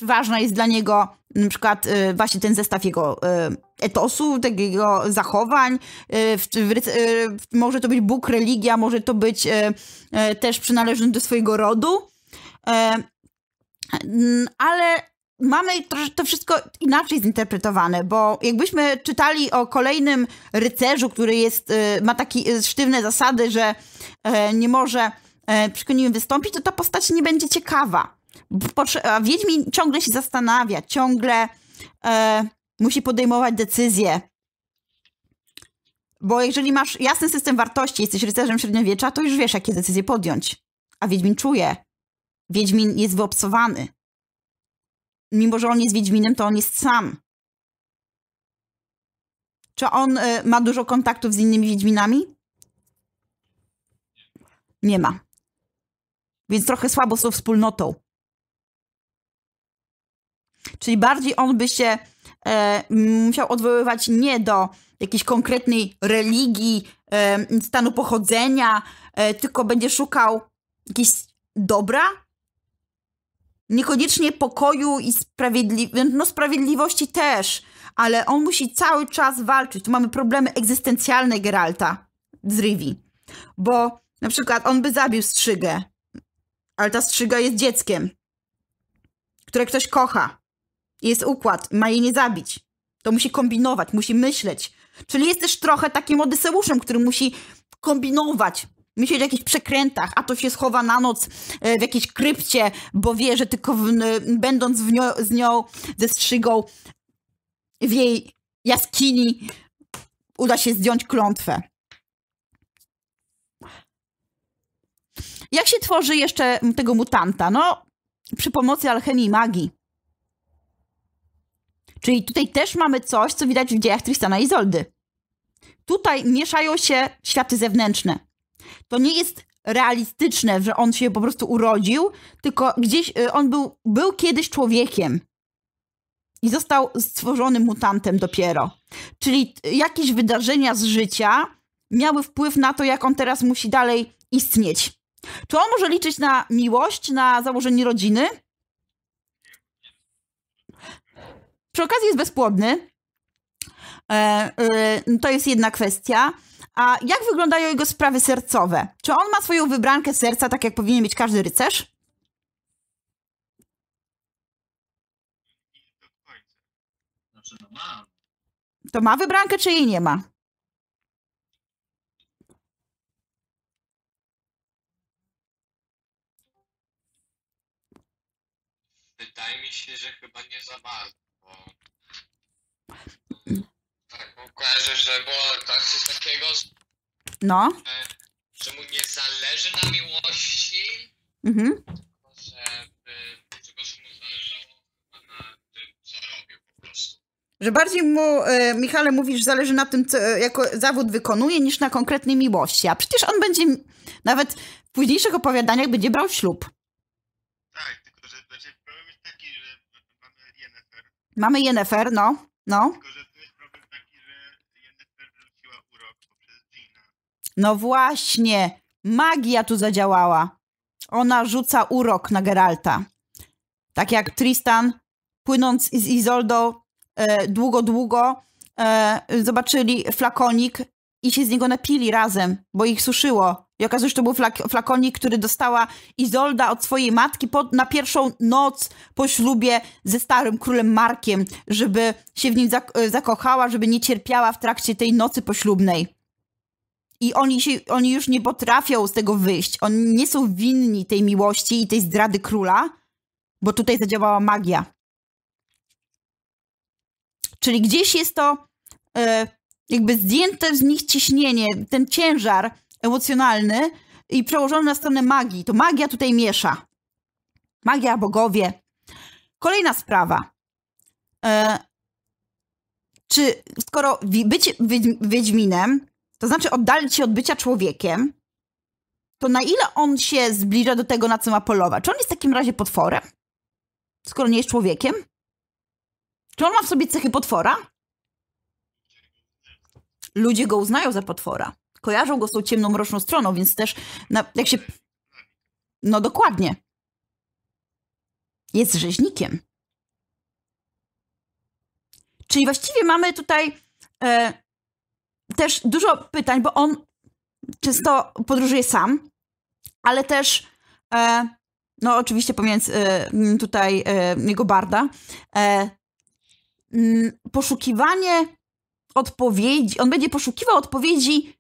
ważna jest dla niego na przykład y, właśnie ten zestaw jego y, etosu, takiego zachowań. może to być Bóg, religia, może to być też przynależność do swojego rodu. Ale mamy to wszystko inaczej zinterpretowane, bo jakbyśmy czytali o kolejnym rycerzu, który jest, y, ma takie y, sztywne zasady, że e, nie może e, przy nim wystąpić, to ta postać nie będzie ciekawa. A Wiedźmin ciągle się zastanawia, ciągle e, musi podejmować decyzje. Bo jeżeli masz jasny system wartości, jesteś rycerzem średniowiecza, to już wiesz, jakie decyzje podjąć. A Wiedźmin czuje. Wiedźmin jest wyobcowany mimo że on jest Wiedźminem, to on jest sam. Czy on y, ma dużo kontaktów z innymi Wiedźminami? Nie ma. Więc trochę słabo z tą wspólnotą. Czyli bardziej on by się e, musiał odwoływać nie do jakiejś konkretnej religii, e, stanu pochodzenia, e, tylko będzie szukał jakiegoś dobra, Niekoniecznie pokoju i sprawiedliwości, no sprawiedliwości też, ale on musi cały czas walczyć. Tu mamy problemy egzystencjalne Geralta z Rivi, bo na przykład on by zabił strzygę, ale ta strzyga jest dzieckiem, które ktoś kocha. Jest układ, ma jej nie zabić. To musi kombinować, musi myśleć. Czyli jest też trochę takim Odyseuszem, który musi kombinować, myśleć o jakichś przekrętach, a to się schowa na noc e, w jakiejś krypcie, bo wie, że tylko w, będąc w nią, z nią, ze strzygą w jej jaskini uda się zdjąć klątwę. Jak się tworzy jeszcze tego mutanta? No, przy pomocy alchemii i magii. Czyli tutaj też mamy coś, co widać w dziejach Tristana i Izoldy. Tutaj mieszają się światy zewnętrzne to nie jest realistyczne, że on się po prostu urodził, tylko gdzieś y, on był, był kiedyś człowiekiem i został stworzony mutantem dopiero. Czyli y, jakieś wydarzenia z życia miały wpływ na to, jak on teraz musi dalej istnieć. Czy on może liczyć na miłość, na założenie rodziny? Przy okazji jest bezpłodny. E, e, to jest jedna kwestia. A jak wyglądają jego sprawy sercowe? Czy on ma swoją wybrankę serca, tak jak powinien mieć każdy rycerz? To ma wybrankę, czy jej nie ma? Wydaje mi się, że chyba nie za bardzo. Bo kojarzę, że było tak, coś takiego, no. że mu nie zależy na miłości, mhm. żeby, żeby mu zależało na tym, co robił po prostu. Że bardziej mu, e, Michale, mówisz, zależy na tym, co e, jako zawód wykonuje, niż na konkretnej miłości. A przecież on będzie, nawet w późniejszych opowiadaniach, będzie brał ślub. Tak, tylko że znaczy, problem jest taki, że mamy Jennifer. Mamy Jennifer, no, no. Tylko, No właśnie, magia tu zadziałała. Ona rzuca urok na Geralta. Tak jak Tristan, płynąc z Izoldą e, długo, długo, e, zobaczyli flakonik i się z niego napili razem, bo ich suszyło. I okazuje się, że to był flak flakonik, który dostała Izolda od swojej matki pod, na pierwszą noc po ślubie ze starym królem Markiem, żeby się w nim zak e, zakochała, żeby nie cierpiała w trakcie tej nocy poślubnej. I oni, się, oni już nie potrafią z tego wyjść. Oni nie są winni tej miłości i tej zdrady króla, bo tutaj zadziałała magia. Czyli gdzieś jest to e, jakby zdjęte z nich ciśnienie, ten ciężar emocjonalny i przełożony na stronę magii. To magia tutaj miesza. Magia, bogowie. Kolejna sprawa. E, czy skoro być wiedźminem to znaczy oddalić się od bycia człowiekiem, to na ile on się zbliża do tego, na co ma polować? Czy on jest w takim razie potworem, skoro nie jest człowiekiem? Czy on ma w sobie cechy potwora? Ludzie go uznają za potwora. Kojarzą go z tą ciemną, mroczną stroną, więc też na, jak się... No dokładnie. Jest rzeźnikiem. Czyli właściwie mamy tutaj e, też dużo pytań, bo on często podróżuje sam, ale też e, no oczywiście pomiędzy e, tutaj e, jego barda, e, m, mm, poszukiwanie odpowiedzi, on będzie poszukiwał odpowiedzi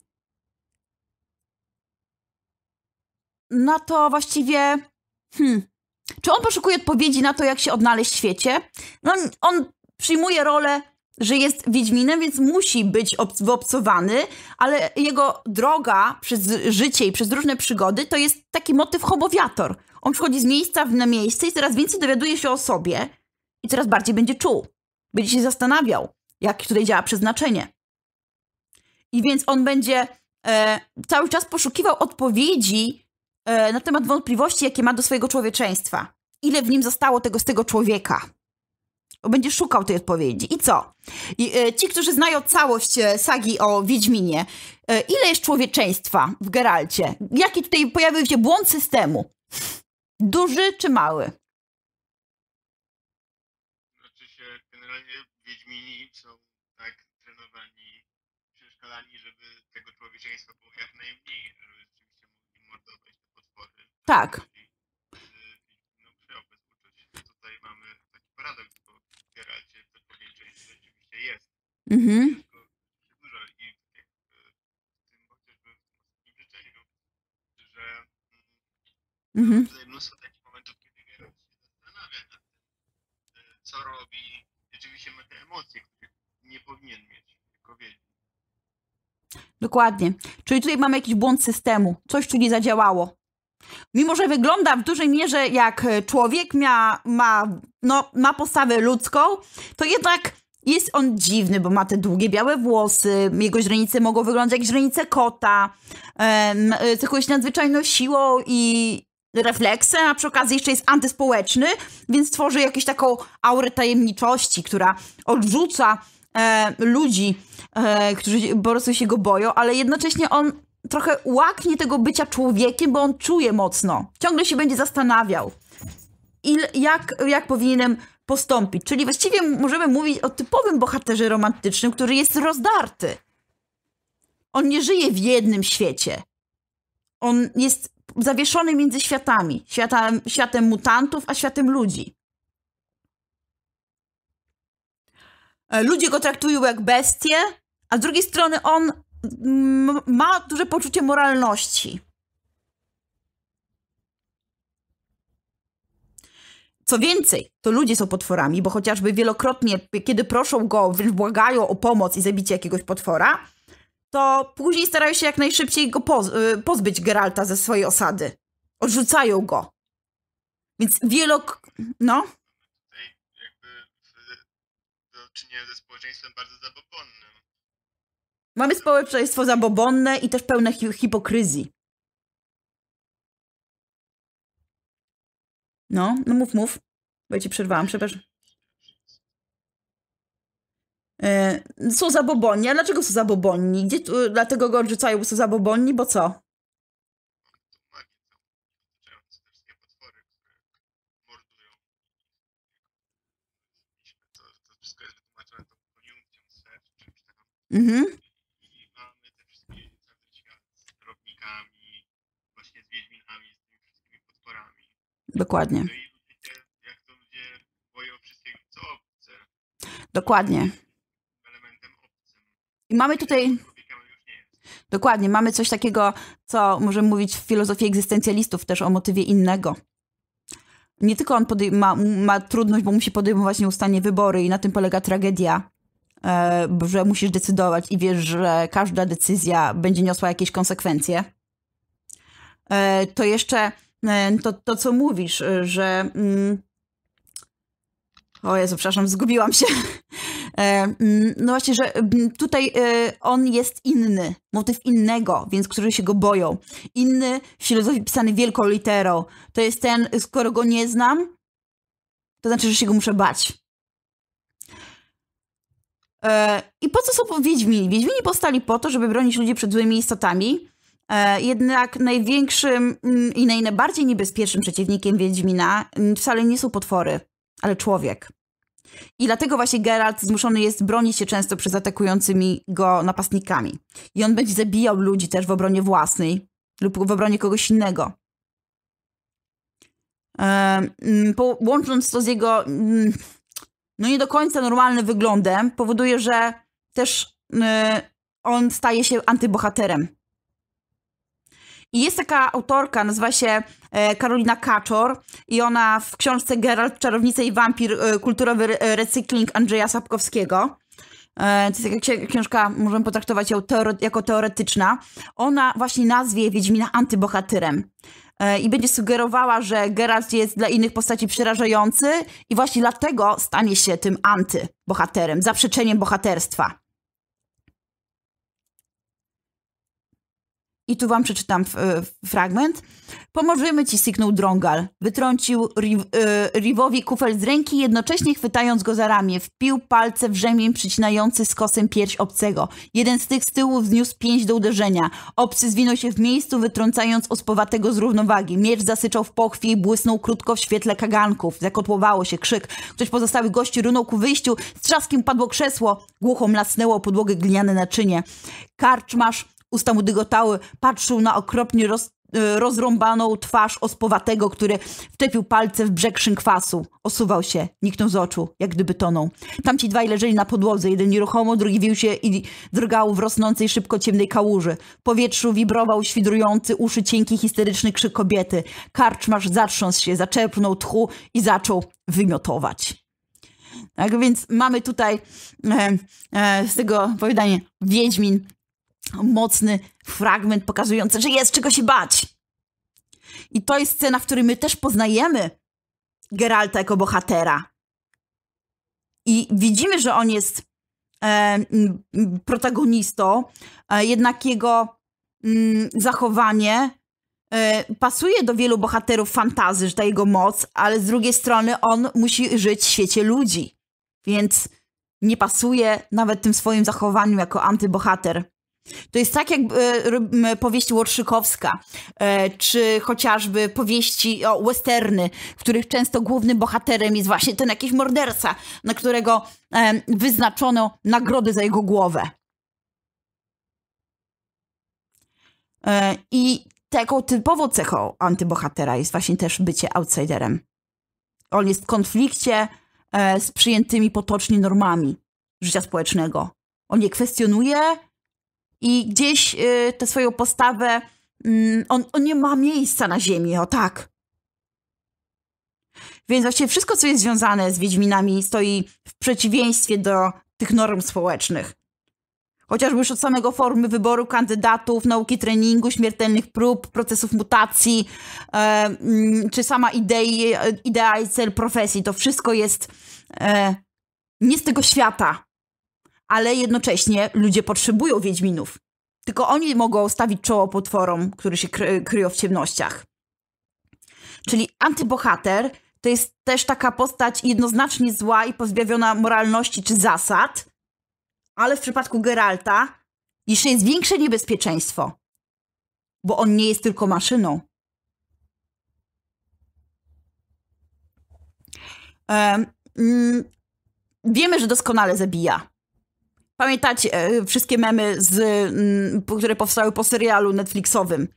na to właściwie, hmm, czy on poszukuje odpowiedzi na to, jak się odnaleźć w świecie? No, on przyjmuje rolę że jest Wiedźminem, więc musi być ob wyobcowany, ale jego droga przez życie i przez różne przygody to jest taki motyw hobowiator. On przychodzi z miejsca na miejsce i coraz więcej dowiaduje się o sobie i coraz bardziej będzie czuł. Będzie się zastanawiał, jak tutaj działa przeznaczenie. I więc on będzie e, cały czas poszukiwał odpowiedzi e, na temat wątpliwości, jakie ma do swojego człowieczeństwa. Ile w nim zostało tego z tego człowieka? będzie szukał tej odpowiedzi. I co? I, e, ci, którzy znają całość e, sagi o Wiedźminie, e, ile jest człowieczeństwa w Geralcie? Jaki tutaj pojawił się błąd systemu? Duży czy mały? Znaczy się, generalnie Wiedźmini są tak trenowani, przeszkalani, żeby tego człowieczeństwa było jak najmniej, żeby rzeczywiście mogli mordować te potwory. Tak. Mhm. E, mm, mhm. Tutaj mnóstwo takich momentów, kiedy się zastanawia nad tym, e, co robi. Rzeczywiście ma te emocje, nie powinien mieć, tylko Dokładnie. Czyli tutaj mamy jakiś błąd systemu, coś tu nie zadziałało. Mimo, że wygląda w dużej mierze jak e, człowiek mia, ma, no, ma postawę ludzką, to jednak jest on dziwny, bo ma te długie białe włosy, jego źrenice mogą wyglądać jak źrenice kota, um, cechuje się nadzwyczajną siłą i refleksem, a przy okazji jeszcze jest antyspołeczny, więc tworzy jakąś taką aurę tajemniczości, która odrzuca e, ludzi, e, którzy po prostu się go boją, ale jednocześnie on trochę łaknie tego bycia człowiekiem, bo on czuje mocno. Ciągle się będzie zastanawiał il, jak, jak powinienem postąpić. Czyli właściwie możemy mówić o typowym bohaterze romantycznym, który jest rozdarty. On nie żyje w jednym świecie. On jest zawieszony między światami. Światem, światem mutantów, a światem ludzi. E, ludzie go traktują jak bestie, a z drugiej strony on ma duże poczucie moralności. Co więcej, to ludzie są potworami, bo chociażby wielokrotnie, kiedy proszą go, błagają o pomoc i zabicie jakiegoś potwora, to później starają się jak najszybciej go poz y, pozbyć Geralta ze swojej osady. Odrzucają go. Więc wielok... No? Tutaj jakby y, do czynienia ze społeczeństwem bardzo zabobonnym. Mamy społeczeństwo zabobonne i też pełne hi hipokryzji. No, no mów, mów, bo ja ci przerwałam, przepraszam. Yy, są zabobonni. A dlaczego są zabobonni? Gdzie tu, dlatego go odrzucają, bo są zabobonni, bo co? Mhm. Dokładnie. Dokładnie. I mamy tutaj. Dokładnie, mamy coś takiego, co możemy mówić w filozofii egzystencjalistów też o motywie innego. Nie tylko on ma, ma trudność, bo musi podejmować nieustannie wybory, i na tym polega tragedia, e, że musisz decydować i wiesz, że każda decyzja będzie niosła jakieś konsekwencje. E, to jeszcze E, to, to co mówisz, y, że. Mm, o Jezu, przepraszam, zgubiłam się. E, mm, no właśnie, że mm, tutaj y, on jest inny, motyw innego, więc którzy się go boją. Inny w filozofii pisany wielką literą. To jest ten, skoro go nie znam, to znaczy, że się go muszę bać. E, I po co są Wiedźmini? Wiedźmini powstali po to, żeby bronić ludzi przed złymi istotami, E, jednak największym mm, i najbardziej niebezpiecznym przeciwnikiem Wiedźmina mm, wcale nie są potwory, ale człowiek. I dlatego właśnie Geralt zmuszony jest bronić się często przed atakującymi go napastnikami. I on będzie zabijał ludzi też w obronie własnej lub w obronie kogoś innego. E, mm, łącząc to z jego no nie do końca normalnym wyglądem, powoduje, że też e, on staje się antybohaterem i jest taka autorka, nazywa się e, Karolina Kaczor i ona w książce Geralt, Czarownica i Wampir, e, kulturowy recykling Andrzeja Sapkowskiego. E, to jest taka książka, możemy potraktować ją jako teoretyczna. Ona właśnie nazwie Wiedźmina antybohaterem i będzie sugerowała, że Geralt jest dla innych postaci przerażający i właśnie dlatego stanie się tym antybohaterem, zaprzeczeniem bohaterstwa. I tu wam przeczytam e, fragment. Pomożemy ci, syknął drągal. Wytrącił Riv y Rivowi kufel z ręki, jednocześnie chwytając go za ramię. Wpił palce w rzemień przycinający skosem pierś obcego. Jeden z tych z tyłu wzniósł pięść do uderzenia. Obcy zwinął się w miejscu, wytrącając ospowatego z równowagi. Miecz zasyczał w pochwie i błysnął krótko w świetle kaganków. Zakotłowało się krzyk. Ktoś pozostałych gości runął ku wyjściu. Z trzaskiem padło krzesło. Głucho mlasnęło podłogę gliniane naczynie. Karczmasz usta mu dygotały, patrzył na okropnie roz, e, rozrąbaną twarz ospowatego, który wtepił palce w brzeg szynkwasu. Osuwał się, niknął z oczu, jak gdyby tonął. Tamci dwaj leżeli na podłodze, jeden nieruchomo, drugi wił się i drgał w rosnącej szybko ciemnej kałuży. W powietrzu wibrował świdrujący uszy cienki, histeryczny krzyk kobiety. Karczmarz zatrząsł się, zaczerpnął tchu i zaczął wymiotować. Tak więc mamy tutaj e, e, z tego opowiadanie Wiedźmin mocny fragment pokazujący, że jest czego się bać. I to jest scena, w której my też poznajemy Geralta jako bohatera. I widzimy, że on jest e, protagonistą, e, jednak jego mm, zachowanie e, pasuje do wielu bohaterów fantazy, że ta jego moc, ale z drugiej strony on musi żyć w świecie ludzi. Więc nie pasuje nawet tym swoim zachowaniu jako antybohater to jest tak jak e, powieść Łotrzykowska, e, czy chociażby powieści o westerny, w których często głównym bohaterem jest właśnie ten jakiś morderca, na którego e, wyznaczono nagrody za jego głowę. E, I taką typową cechą antybohatera jest właśnie też bycie outsiderem. On jest w konflikcie e, z przyjętymi potocznie normami życia społecznego. On je kwestionuje, i gdzieś y, tę swoją postawę, y, on, on nie ma miejsca na ziemi, o tak. Więc właściwie wszystko, co jest związane z Wiedźminami, stoi w przeciwieństwie do tych norm społecznych. Chociażby już od samego formy wyboru kandydatów, nauki treningu, śmiertelnych prób, procesów mutacji, e, mm, czy sama idei, idea i cel profesji, to wszystko jest e, nie z tego świata ale jednocześnie ludzie potrzebują Wiedźminów. Tylko oni mogą stawić czoło potworom, które się kry kryją w ciemnościach. Czyli antybohater to jest też taka postać jednoznacznie zła i pozbawiona moralności czy zasad, ale w przypadku Geralta jeszcze jest większe niebezpieczeństwo, bo on nie jest tylko maszyną. Um, mm, wiemy, że doskonale zabija. Pamiętacie wszystkie memy, z, mm, które powstały po serialu Netflixowym,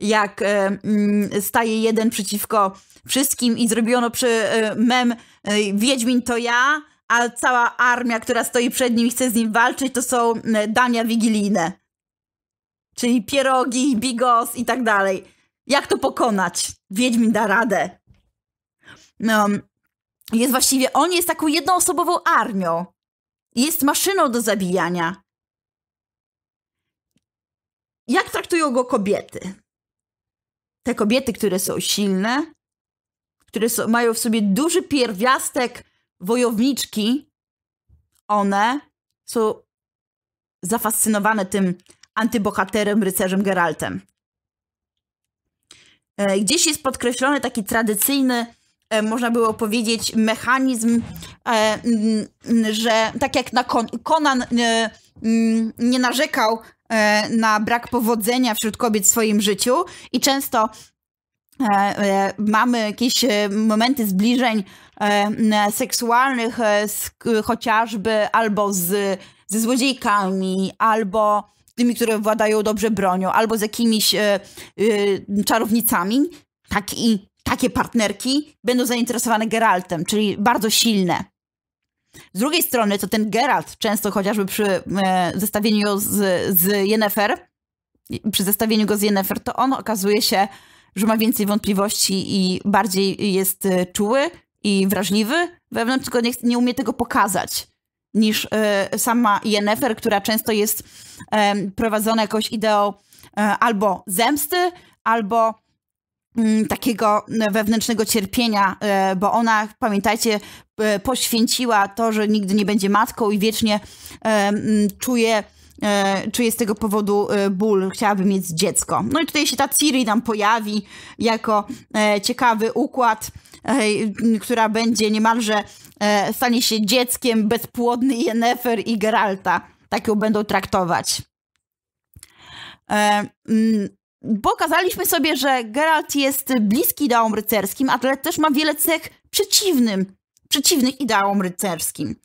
jak e, mm, staje jeden przeciwko wszystkim i zrobiono przy e, mem e, Wiedźmin to ja, a cała armia, która stoi przed nim i chce z nim walczyć, to są dania wigilijne. Czyli pierogi, bigos i tak dalej. Jak to pokonać? Wiedźmin da radę. No, jest właściwie, on jest taką jednoosobową armią jest maszyną do zabijania. Jak traktują go kobiety? Te kobiety, które są silne, które są, mają w sobie duży pierwiastek wojowniczki, one są zafascynowane tym antybohaterem, rycerzem Geraltem. E, gdzieś jest podkreślony taki tradycyjny E, można było powiedzieć, mechanizm, e, że tak jak na Conan e, nie narzekał na brak powodzenia wśród kobiet w swoim życiu i często mamy jakieś momenty zbliżeń seksualnych z, chociażby albo z, ze złodziejkami, albo tymi, które władają dobrze bronią, albo z jakimiś czarownicami, tak i takie partnerki będą zainteresowane Geraltem, czyli bardzo silne. Z drugiej strony, to ten Geralt, często chociażby przy e, zestawieniu z, z Yennefer, przy zestawieniu go z Yennefer, to on okazuje się, że ma więcej wątpliwości i bardziej jest e, czuły i wrażliwy wewnątrz, tylko nie, nie umie tego pokazać niż e, sama Yennefer, która często jest prowadzona jakoś ideą albo zemsty, albo Mm, takiego wewnętrznego cierpienia, e, bo ona, pamiętajcie, e, poświęciła to, że nigdy nie będzie matką i wiecznie e, mm, czuje czuje z tego powodu ból, chciałaby mieć dziecko. No i tutaj się ta Ciri nam pojawi jako ciekawy układ, która będzie niemalże, stanie się dzieckiem bezpłodny Nefer i Geralta. Tak ją będą traktować. Mm, pokazaliśmy sobie, że Geralt jest bliski ideałom rycerskim, ale też ma wiele cech przeciwnym, przeciwnych ideałom rycerskim.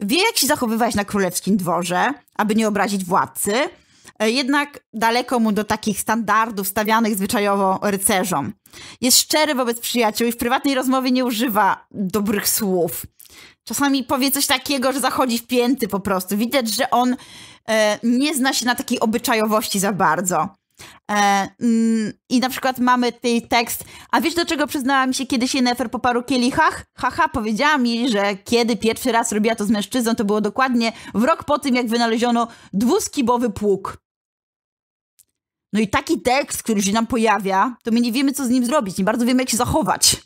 Wie, jak się zachowywać na królewskim dworze, aby nie obrazić władcy, e, jednak daleko mu do takich standardów stawianych zwyczajowo rycerzom. Jest szczery wobec przyjaciół i w prywatnej rozmowie nie używa dobrych słów. Czasami powie coś takiego, że zachodzi w pięty po prostu. Widać, że on e, nie zna się na takiej obyczajowości za bardzo. E, mm, I na przykład mamy ten tekst, a wiesz do czego przyznała mi się kiedyś Jennifer po paru kielichach? Haha, powiedziała mi, że kiedy pierwszy raz robiła to z mężczyzną, to było dokładnie w rok po tym, jak wynaleziono dwuskibowy pług. No i taki tekst, który się nam pojawia, to my nie wiemy, co z nim zrobić, nie bardzo wiemy, jak się zachować.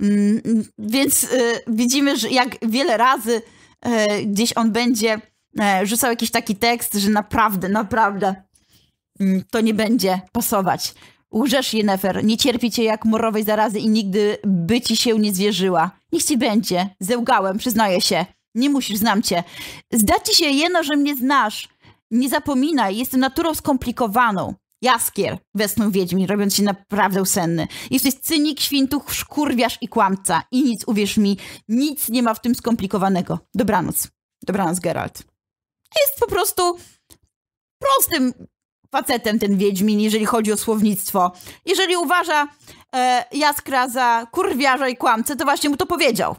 Mm, więc y, widzimy, że jak wiele razy y, gdzieś on będzie E, rzucał jakiś taki tekst, że naprawdę, naprawdę mm, to nie będzie pasować. Łżesz, Jenefer, nie cierpi cię jak morowej zarazy i nigdy by ci się nie zwierzyła. Niech ci będzie. Zełgałem, przyznaję się. Nie musisz, znam cię. Zda ci się jeno, że mnie znasz. Nie zapominaj, jestem naturą skomplikowaną. Jaskier, westnął Wiedźmin, robiąc się naprawdę usenny. Jesteś cynik, świntuch, szkurwiarz i kłamca. I nic, uwierz mi, nic nie ma w tym skomplikowanego. Dobranoc. Dobranoc, Geralt. Jest po prostu prostym facetem ten Wiedźmin, jeżeli chodzi o słownictwo. Jeżeli uważa e, Jaskra za kurwiarza i kłamcę, to właśnie mu to powiedział.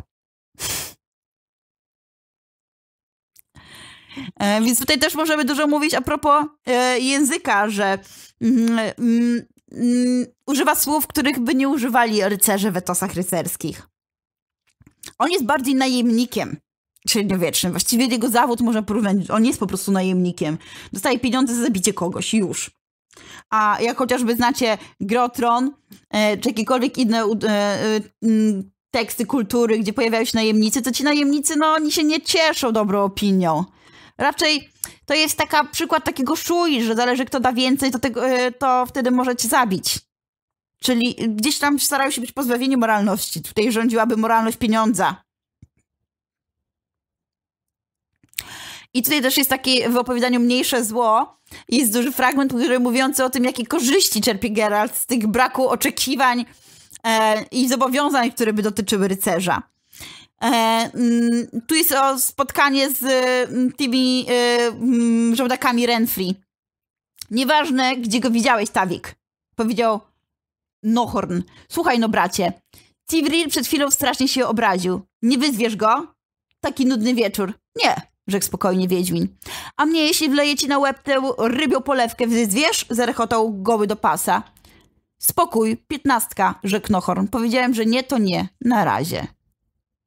E, więc tutaj też możemy dużo mówić a propos e, języka, że mm, mm, mm, używa słów, których by nie używali rycerze w etosach rycerskich. On jest bardziej najemnikiem średniowiecznym. Właściwie jego zawód można porównać, on jest po prostu najemnikiem. Dostaje pieniądze za zabicie kogoś, już. A jak chociażby znacie Grotron, e, czy jakiekolwiek inne e, e, mm, teksty kultury, gdzie pojawiają się najemnicy, to ci najemnicy, no oni się nie cieszą dobrą opinią. Raczej to jest taka przykład takiego szui, że zależy kto da więcej, to, tego, to wtedy możecie zabić. Czyli gdzieś tam starają się być pozbawieni moralności. Tutaj rządziłaby moralność pieniądza. I tutaj też jest takie w opowiadaniu mniejsze zło. Jest duży fragment, który mówiący o tym, jakie korzyści czerpie Geralt z tych braku oczekiwań e, i zobowiązań, które by dotyczyły rycerza. E, m, mm, tu jest o spotkanie z m, mm, tymi e, mm, żołdakami Renfri. Nieważne, gdzie go widziałeś, Tawik. Powiedział Nohorn. Słuchaj no, bracie. Tivril przed chwilą strasznie się obraził. Nie wyzwiesz go? Taki nudny wieczór. Nie, Rzekł spokojnie Wiedźmin. A mnie, jeśli wleje ci na łeb tę rybią polewkę, zwierz Zarechotał goły do pasa. Spokój, piętnastka, rzekł Nohorn. Powiedziałem, że nie to nie, na razie.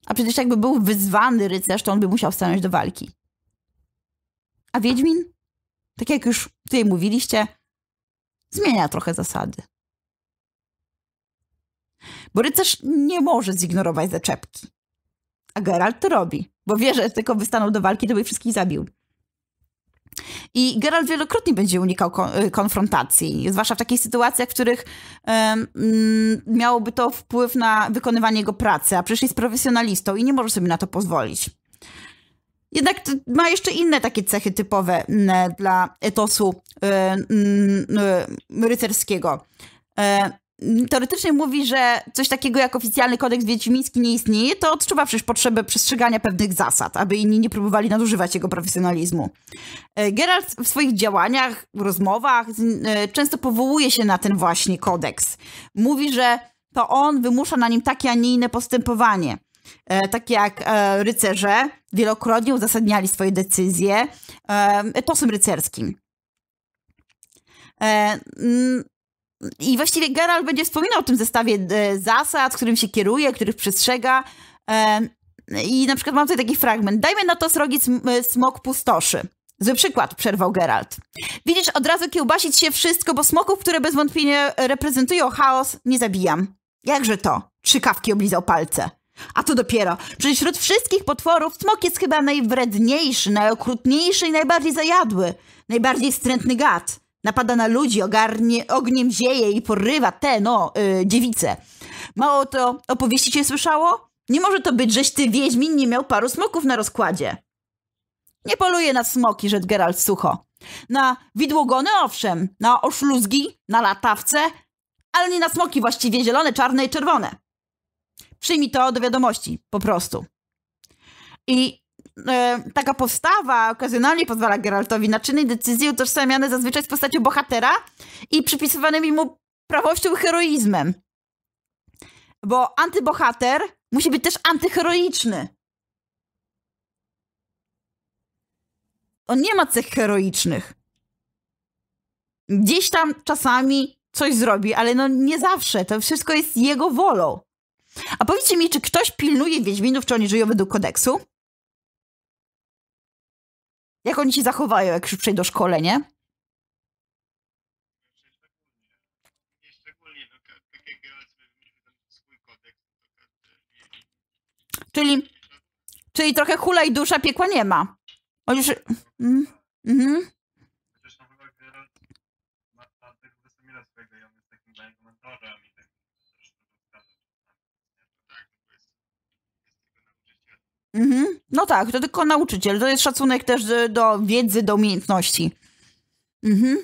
A przecież jakby był wyzwany rycerz, to on by musiał stanąć do walki. A Wiedźmin, tak jak już tutaj mówiliście, zmienia trochę zasady. Bo rycerz nie może zignorować zaczepki. A Geralt to robi. Bo wie, że tylko wystanął do walki, to by wszystkich zabił. I Geralt wielokrotnie będzie unikał y, konfrontacji, zwłaszcza w takich sytuacjach, w których um, miałoby to wpływ na wykonywanie jego pracy, a przecież jest profesjonalistą i nie może sobie na to pozwolić. Jednak ma jeszcze inne takie cechy typowe mm, dla etosu y, mm, y, rycerskiego. E, teoretycznie mówi, że coś takiego jak oficjalny kodeks wiedźmiński nie istnieje, to odczuwa przecież potrzebę przestrzegania pewnych zasad, aby inni nie próbowali nadużywać jego profesjonalizmu. E, Geralt w swoich działaniach, rozmowach e, często powołuje się na ten właśnie kodeks. Mówi, że to on wymusza na nim takie, a nie inne postępowanie. E, takie jak e, rycerze wielokrotnie uzasadniali swoje decyzje e, etosem rycerskim. E, i właściwie Geralt będzie wspominał o tym zestawie e, zasad, którym się kieruje, których przestrzega. E, I na przykład mam tutaj taki fragment. Dajmy na to srogi e, smok pustoszy. Zły przykład, przerwał Geralt. Widzisz, od razu kiełbasić się wszystko, bo smoków, które bez wątpienia reprezentują chaos, nie zabijam. Jakże to? Trzy kawki oblizał palce. A to dopiero. Przecież wśród wszystkich potworów smok jest chyba najwredniejszy, najokrutniejszy i najbardziej zajadły. Najbardziej wstrętny gad. Napada na ludzi, ogarnie, ogniem zieje i porywa te, no, yy, dziewice. Mało to opowieści cię słyszało? Nie może to być, żeś ty wieźmin, nie miał paru smoków na rozkładzie. Nie poluje na smoki, rzekł Geralt sucho. Na widłogony owszem, na oszluzgi, na latawce, ale nie na smoki właściwie zielone, czarne i czerwone. Przyjmij to do wiadomości, po prostu. I E, taka postawa okazjonalnie pozwala Geraltowi na czyny i decyzje utożsamiane zazwyczaj z postacią bohatera i przypisywanymi mu prawością i heroizmem. Bo antybohater musi być też antyheroiczny. On nie ma cech heroicznych. Gdzieś tam czasami coś zrobi, ale no nie zawsze. To wszystko jest jego wolą. A powiedzcie mi, czy ktoś pilnuje Wiedźminów, czy oni żyją według kodeksu? Jak oni się zachowają, jak już do szkole, nie? Czyli, czyli trochę hula i dusza piekła nie ma. On już... Mhm. Mm Mhm. No tak, to tylko nauczyciel. To jest szacunek też do wiedzy, do umiejętności. Mhm.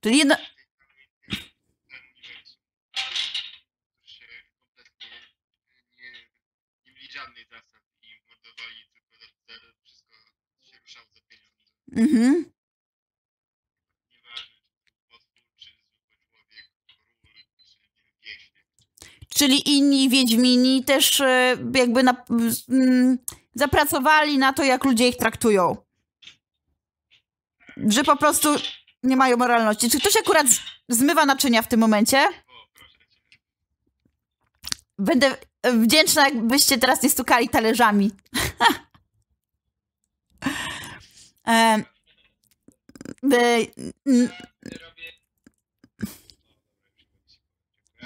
Czyli jedna... Mhm. czyli inni Wiedźmini też e, jakby na, mm, zapracowali na to, jak ludzie ich traktują. Że po prostu nie mają moralności. Czy ktoś akurat zmywa naczynia w tym momencie? Będę e, wdzięczna, jakbyście teraz nie stukali talerzami. e, e,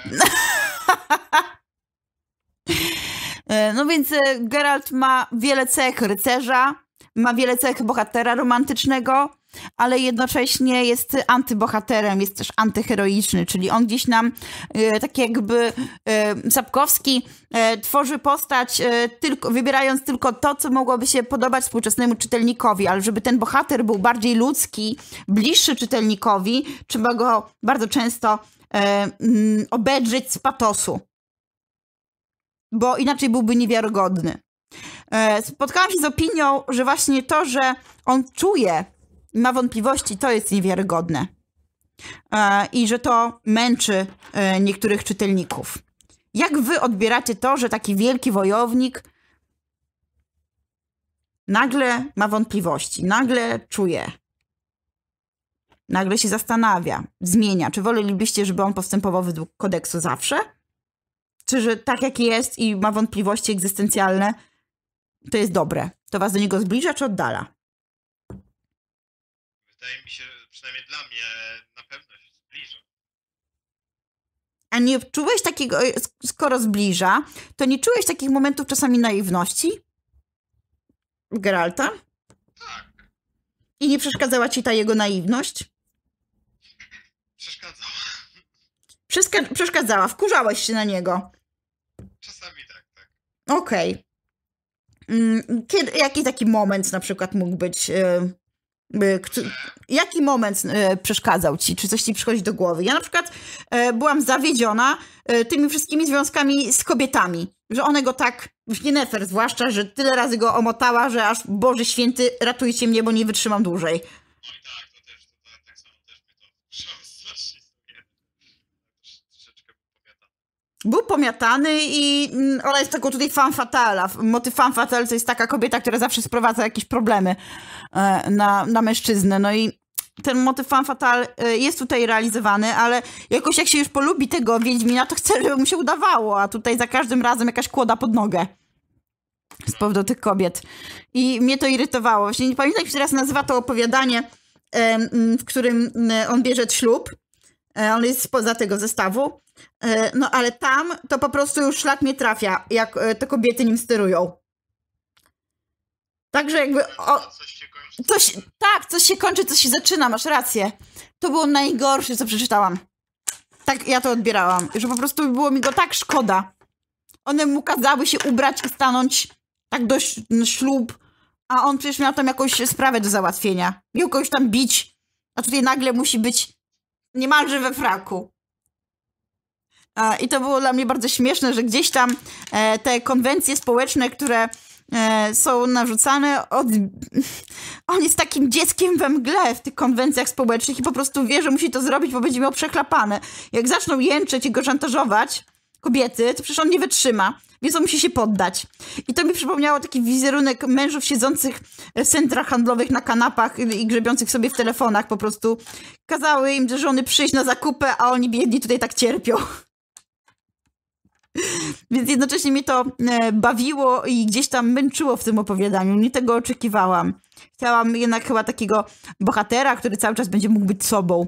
E, no więc e, Geralt ma wiele cech rycerza, ma wiele cech bohatera romantycznego, ale jednocześnie jest antybohaterem, jest też antyheroiczny, czyli on gdzieś nam, e, tak jakby Sapkowski, tworzy postać, tylko, wybierając tylko to, co mogłoby się podobać współczesnemu czytelnikowi, ale żeby ten bohater był bardziej ludzki, bliższy czytelnikowi, trzeba go bardzo często E, mm, obedrzeć z patosu, bo inaczej byłby niewiarygodny. E, spotkałam się z opinią, że właśnie to, że on czuje i ma wątpliwości, to jest niewiarygodne. E, I że to męczy niektórych czytelników. Jak wy odbieracie to, że taki wielki wojownik nagle ma wątpliwości, nagle czuje? nagle się zastanawia, zmienia, czy wolelibyście, żeby on postępował według kodeksu zawsze? Czy że tak jak jest i ma wątpliwości egzystencjalne, to jest dobre? To was do niego zbliża czy oddala? Wydaje mi się, przynajmniej dla mnie, na pewno się zbliża. A nie czułeś takiego, e, skoro zbliża, to nie czułeś takich momentów czasami naiwności? Geralta? Tak. I nie przeszkadzała ci ta jego naiwność? przeszkadzała Przeszka- przeszkadzała, wkurzałeś się na niego. Czasami tak, tak. Okej. Okay. Mm, jaki taki moment na przykład mógł być? E, kto, jaki moment e, przeszkadzał ci? Czy coś ci przychodzi do głowy? Ja na przykład e, byłam zawiedziona tymi wszystkimi związkami z kobietami, że one go tak, nefer zwłaszcza, że tyle razy go omotała, że aż Boże Święty, ratujcie mnie, bo nie wytrzymam dłużej. był pomiatany i mm, ona jest taką tutaj fan fatala. Motyw fan fatal to jest taka kobieta, która zawsze sprowadza jakieś problemy e, na, na mężczyznę. No i ten motyw fan fatal e, jest tutaj realizowany, ale jakoś jak się już polubi tego Wiedźmina, to chce, żeby mu się udawało, a tutaj za każdym razem jakaś kłoda pod nogę z powodu tych kobiet. I mnie to irytowało. Właśnie nie pamiętam, jak się teraz nazywa to opowiadanie, e, w którym on bierze ślub. On jest spoza tego zestawu. E, no ale tam to po prostu już szlak nie trafia, jak e, te kobiety nim sterują. Także jakby. O, Coś, tak, coś się kończy, coś się zaczyna, masz rację. To było najgorsze, co przeczytałam. Tak ja to odbierałam, że po prostu było mi go tak szkoda. One mu kazały się ubrać i stanąć tak do ślub, a on przecież miał tam jakąś sprawę do załatwienia. Miał kogoś tam bić, a tutaj nagle musi być niemalże we fraku. I to było dla mnie bardzo śmieszne, że gdzieś tam e, te konwencje społeczne, które e, są narzucane od... On jest takim dzieckiem we mgle w tych konwencjach społecznych i po prostu wie, że musi to zrobić, bo będzie miał przeklapane. Jak zaczną jęczeć i go szantażować kobiety, to przecież on nie wytrzyma, więc on musi się poddać. I to mi przypomniało taki wizerunek mężów siedzących w centrach handlowych na kanapach i grzebiących sobie w telefonach po prostu. Kazały im że żony przyjść na zakupę, a oni biedni tutaj tak cierpią. Więc jednocześnie mnie to e, bawiło i gdzieś tam męczyło w tym opowiadaniu. Nie tego oczekiwałam. Chciałam jednak chyba takiego bohatera, który cały czas będzie mógł być sobą.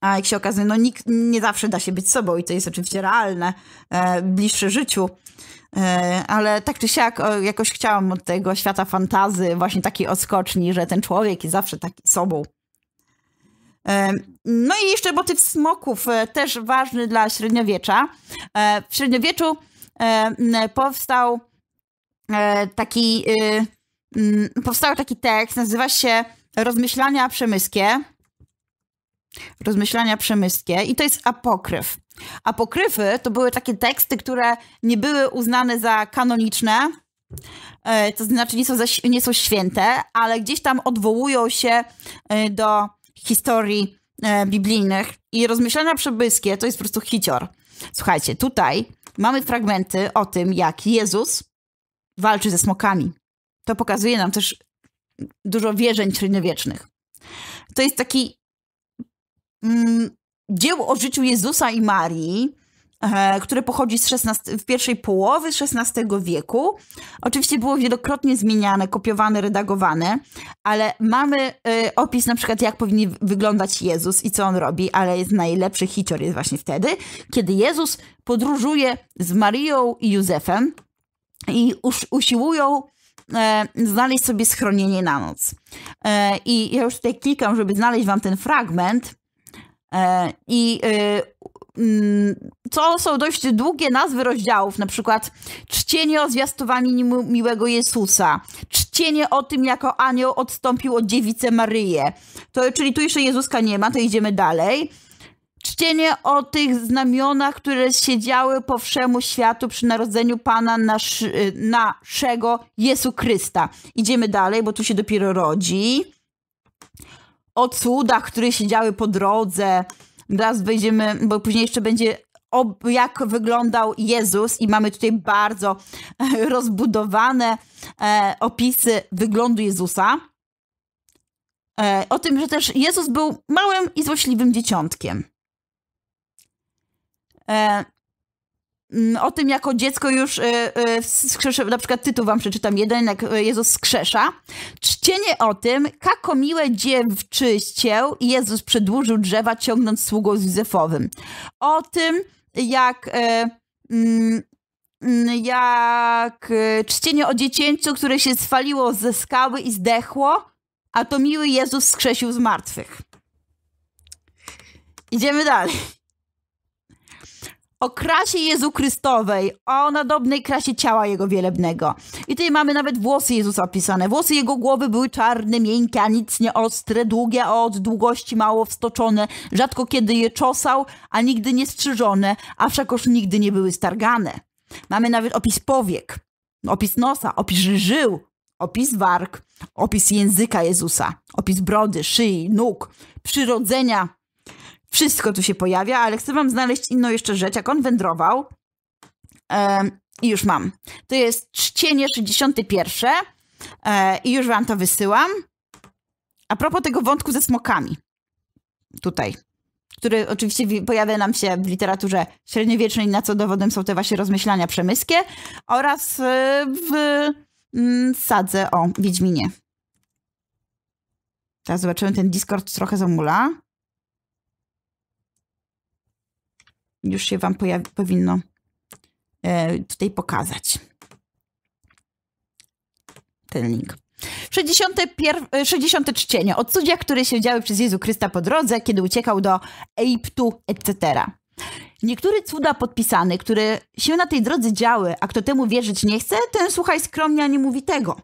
A jak się okazuje, no nikt nie zawsze da się być sobą i to jest oczywiście realne, e, bliższe życiu. E, ale tak czy siak o, jakoś chciałam od tego świata fantazy właśnie takiej odskoczni, że ten człowiek jest zawsze taki sobą. No i jeszcze motyw smoków, e, też ważny dla średniowiecza. E, w średniowieczu powstał e, taki, y, mm, powstał taki tekst, nazywa się Rozmyślania przemyskie. Rozmyślania przemyskie i to jest apokryf. Apokryfy to były takie teksty, które nie były uznane za kanoniczne, to znaczy nie są, za, nie są święte, ale gdzieś tam odwołują się do historii e, biblijnych i rozmyślania przebyskie to jest po prostu hicior. Słuchajcie, tutaj mamy fragmenty o tym, jak Jezus walczy ze smokami. To pokazuje nam też dużo wierzeń średniowiecznych. To jest taki mm, dzieło o życiu Jezusa i Marii, E, które pochodzi z 16, w pierwszej połowy XVI wieku. Oczywiście było wielokrotnie zmieniane, kopiowane, redagowane, ale mamy e, opis na przykład, jak powinien wyglądać Jezus i co on robi, ale jest najlepszy hicior jest właśnie wtedy, kiedy Jezus podróżuje z Marią i Józefem i usiłują e, znaleźć sobie schronienie na noc. I ja już tutaj klikam, żeby znaleźć wam ten fragment. I co są dość długie nazwy rozdziałów, na przykład czcienie o zwiastowaniu miłego Jezusa, czcienie o tym, jako anioł odstąpił od dziewicy Maryję. To, czyli tu jeszcze Jezuska nie ma, to idziemy dalej. Czcienie o tych znamionach, które siedziały po wszemu światu przy narodzeniu Pana nasz, naszego Jezu Chrysta. Idziemy dalej, bo tu się dopiero rodzi. O cudach, które siedziały po drodze Teraz wejdziemy, bo później jeszcze będzie ob, jak wyglądał Jezus i mamy tutaj bardzo rozbudowane e, opisy wyglądu Jezusa. E, o tym, że też Jezus był małym i złośliwym dzieciątkiem. E, Mm, o tym jako dziecko już y, y, skrzesze, na przykład tytuł wam przeczytam jeden, jak y, Jezus skrzesza. Czcienie o tym, kako miłe dziewczyście Jezus przedłużył drzewa ciągnąc sługą z Józefowym. O tym, jak mm, mm, jak czcienie o dziecięciu, które się zwaliło ze skały i zdechło, a to miły Jezus skrzesił z martwych. Idziemy dalej o krasie Jezu Chrystowej, o nadobnej krasie ciała Jego wielebnego. I tutaj mamy nawet włosy Jezusa opisane. Włosy Jego głowy były czarne, miękkie, a nic nie ostre, długie, a od długości mało wstoczone. Rzadko kiedy je czosał, a nigdy nie strzyżone, a wszakoż nigdy nie były stargane. Mamy nawet opis powiek, opis nosa, opis żył, opis warg, opis języka Jezusa, opis brody, szyi, nóg, przyrodzenia wszystko tu się pojawia, ale chcę wam znaleźć inną jeszcze rzecz. Jak on wędrował, um, i już mam. To jest czcienie 61 e, i już wam to wysyłam. A propos tego wątku ze smokami. Tutaj. Który oczywiście pojawia nam się w literaturze średniowiecznej, na co dowodem są te właśnie rozmyślania przemyskie oraz e, w mm, sadze o Wiedźminie. Teraz zobaczyłem ten Discord trochę zamula. już się Wam powinno e, tutaj pokazać. Ten link. 61, 60 czcienie. Odcudzia, które się działy przez Jezu Chrysta po drodze, kiedy uciekał do Egiptu, etc. Niektóre cuda podpisane, które się na tej drodze działy, a kto temu wierzyć nie chce, ten słuchaj skromnie, a nie mówi tego.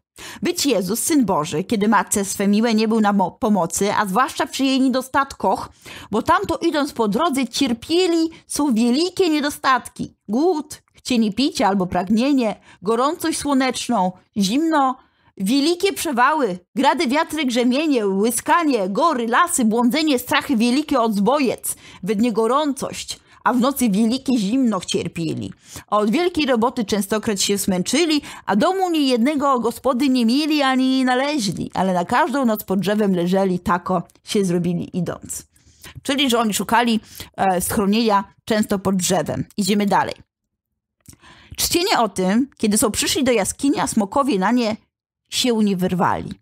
Być Jezus, Syn Boży, kiedy matce swe miłe nie był na pomocy, a zwłaszcza przy jej niedostatkach, bo tamto idąc po drodze cierpieli są wielkie niedostatki. Głód, chcienie picia albo pragnienie, gorącość słoneczną, zimno, Wielkie przewały, grady wiatry grzemienie, łyskanie, gory, lasy, błądzenie, strachy wielkie od zbojec, wydnie gorącość, a w nocy wielkie zimno cierpieli. A od wielkiej roboty częstokroć się smęczyli, a domu nie jednego gospody nie mieli ani nie naleźli, ale na każdą noc pod drzewem leżeli, tako się zrobili idąc. Czyli, że oni szukali e, schronienia często pod drzewem. Idziemy dalej. Czcienie o tym, kiedy są przyszli do jaskini, a smokowie na nie się nie wyrwali.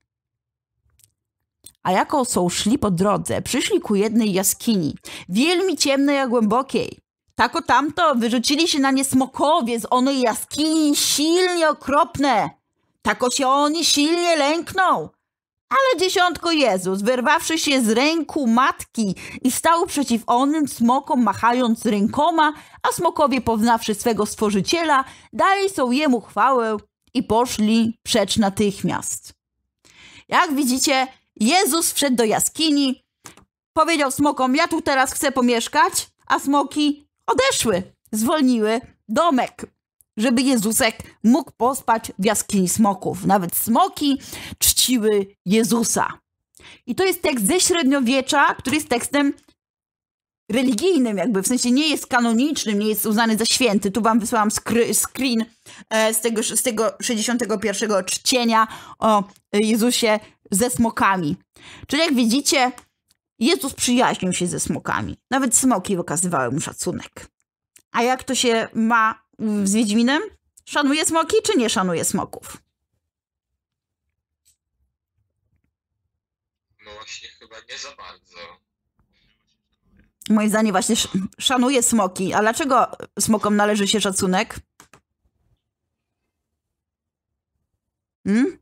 A jako są szli po drodze, przyszli ku jednej jaskini, wielmi ciemnej a głębokiej. Tako tamto wyrzucili się na nie smokowie z onej jaskini silnie okropne. Tako się oni silnie lękną. Ale dziesiątko Jezus, wyrwawszy się z ręku matki i stał przeciw onym smokom, machając rękoma, a smokowie, poznawszy swego stworzyciela, dali są jemu chwałę i poszli przecz natychmiast. Jak widzicie, Jezus wszedł do jaskini, powiedział smokom: Ja tu teraz chcę pomieszkać, a smoki odeszły, zwolniły domek, żeby Jezusek mógł pospać w jaskini smoków. Nawet smoki czciły Jezusa. I to jest tekst ze średniowiecza, który jest tekstem religijnym, jakby w sensie nie jest kanonicznym, nie jest uznany za święty. Tu wam wysłałam screen e, z tego, z tego 61 czcienia o Jezusie ze smokami. Czyli jak widzicie, Jezus przyjaźnił się ze smokami. Nawet smoki wykazywały mu szacunek. A jak to się ma z Wiedźminem? Szanuje smoki, czy nie szanuje smoków? No właśnie, chyba nie za bardzo. Moim zdaniem właśnie sz szanuje smoki. A dlaczego smokom należy się szacunek? Hmm?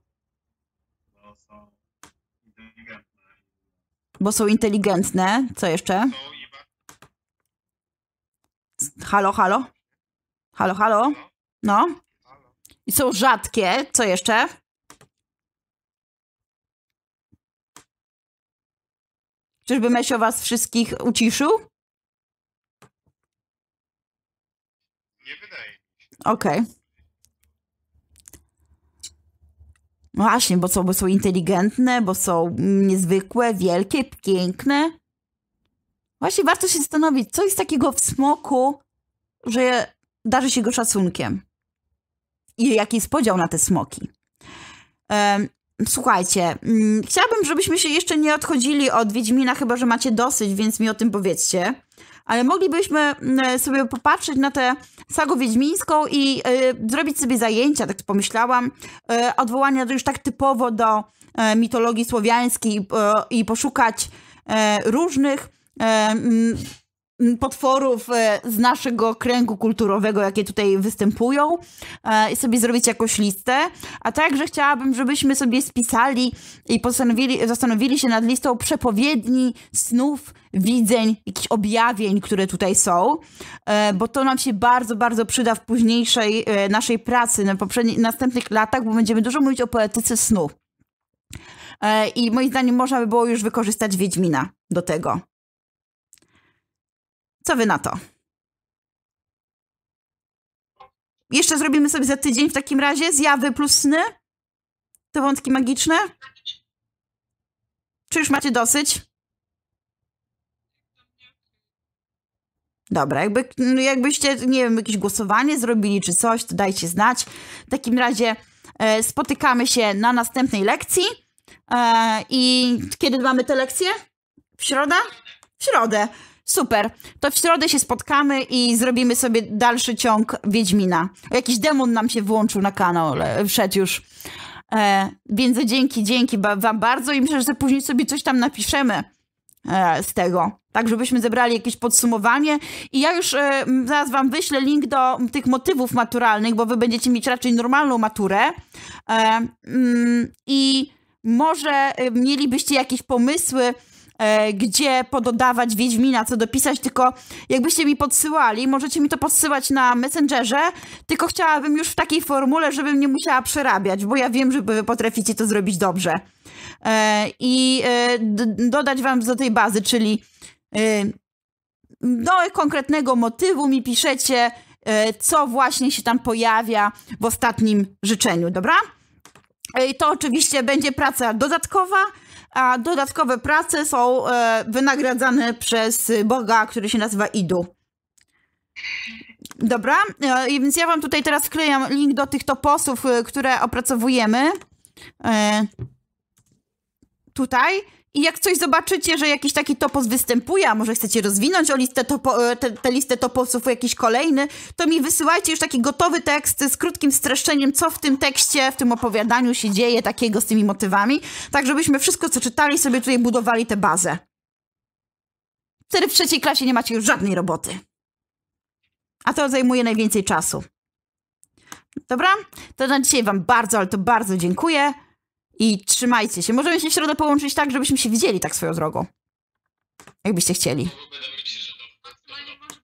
Bo są inteligentne. Co jeszcze? Halo, halo? Halo, halo? No. I są rzadkie. Co jeszcze? Czyżby Mesio was wszystkich uciszył? Nie wydaje mi się. Okej. Okay. No właśnie, bo są, bo są inteligentne, bo są mm, niezwykłe, wielkie, piękne. Właśnie warto się zastanowić, co jest takiego w smoku, że darzy się go szacunkiem. I jaki jest podział na te smoki. Um, słuchajcie, um, chciałabym, żebyśmy się jeszcze nie odchodzili od Wiedźmina, chyba że macie dosyć, więc mi o tym powiedzcie ale moglibyśmy mm, e, sobie popatrzeć na tę sagę wiedźmińską i e, zrobić sobie zajęcia, tak pomyślałam, e, odwołania już tak typowo do mitologii słowiańskiej i poszukać różnych mm, potworów e, z naszego kręgu kulturowego, jakie tutaj występują e, i sobie zrobić jakąś listę, a także chciałabym, żebyśmy sobie spisali i postanowili, zastanowili się nad listą przepowiedni, snów, widzeń, jakichś objawień, które tutaj są, e, bo to nam się bardzo, bardzo przyda w późniejszej naszej pracy, na poprzednich, następnych latach, bo będziemy dużo mówić o poetyce snu. I moim zdaniem można by było już wykorzystać Wiedźmina do tego. Co wy na to? Jeszcze zrobimy sobie za tydzień w takim razie zjawy plus sny? Te wątki magiczne? Czy już macie dosyć? Dobra, jakby, no jakbyście, nie wiem, jakieś głosowanie zrobili czy coś, to dajcie znać. W takim razie e, spotykamy się na następnej lekcji. E, I kiedy mamy te lekcje? W środę? W środę. Super. To w środę się spotkamy i zrobimy sobie dalszy ciąg Wiedźmina. Jakiś demon nam się włączył na kanał, wszedł już. E, więc dzięki, dzięki wam bardzo i myślę, że później sobie coś tam napiszemy e, z tego. Tak, żebyśmy zebrali jakieś podsumowanie. I ja już e, zaraz wam wyślę link do tych motywów maturalnych, bo wy będziecie mieć raczej normalną maturę. E, mm, I może e, mielibyście jakieś pomysły, E, gdzie pododawać Wiedźmina, co dopisać, tylko jakbyście mi podsyłali, możecie mi to podsyłać na Messengerze, tylko chciałabym już w takiej formule, żebym nie musiała przerabiać, bo ja wiem, że wy potraficie to zrobić dobrze. E, I e, dodać wam do tej bazy, czyli do konkretnego motywu mi piszecie, co właśnie się tam pojawia w ostatnim życzeniu, dobra? I to oczywiście będzie praca dodatkowa, a dodatkowe prace są e, wynagradzane przez boga, który się nazywa Idu. Dobra, e, więc ja wam tutaj teraz wklejam link do tych toposów, e, które opracowujemy. Tutaj. I jak coś zobaczycie, że jakiś taki topos występuje, a może chcecie rozwinąć o listę topo, e, te, te listę toposów jakiś kolejny, to mi wysyłajcie już taki gotowy tekst z krótkim streszczeniem, co w tym tekście, w tym opowiadaniu się dzieje takiego z tymi motywami, tak żebyśmy wszystko, co czytali, sobie tutaj budowali tę bazę. Wtedy w trzeciej klasie nie macie już żadnej roboty. A to zajmuje najwięcej czasu. Dobra? To na dzisiaj Wam bardzo, ale to bardzo dziękuję. I trzymajcie się. Możemy się w środę połączyć tak, żebyśmy się widzieli tak swoją drogą. Jakbyście chcieli.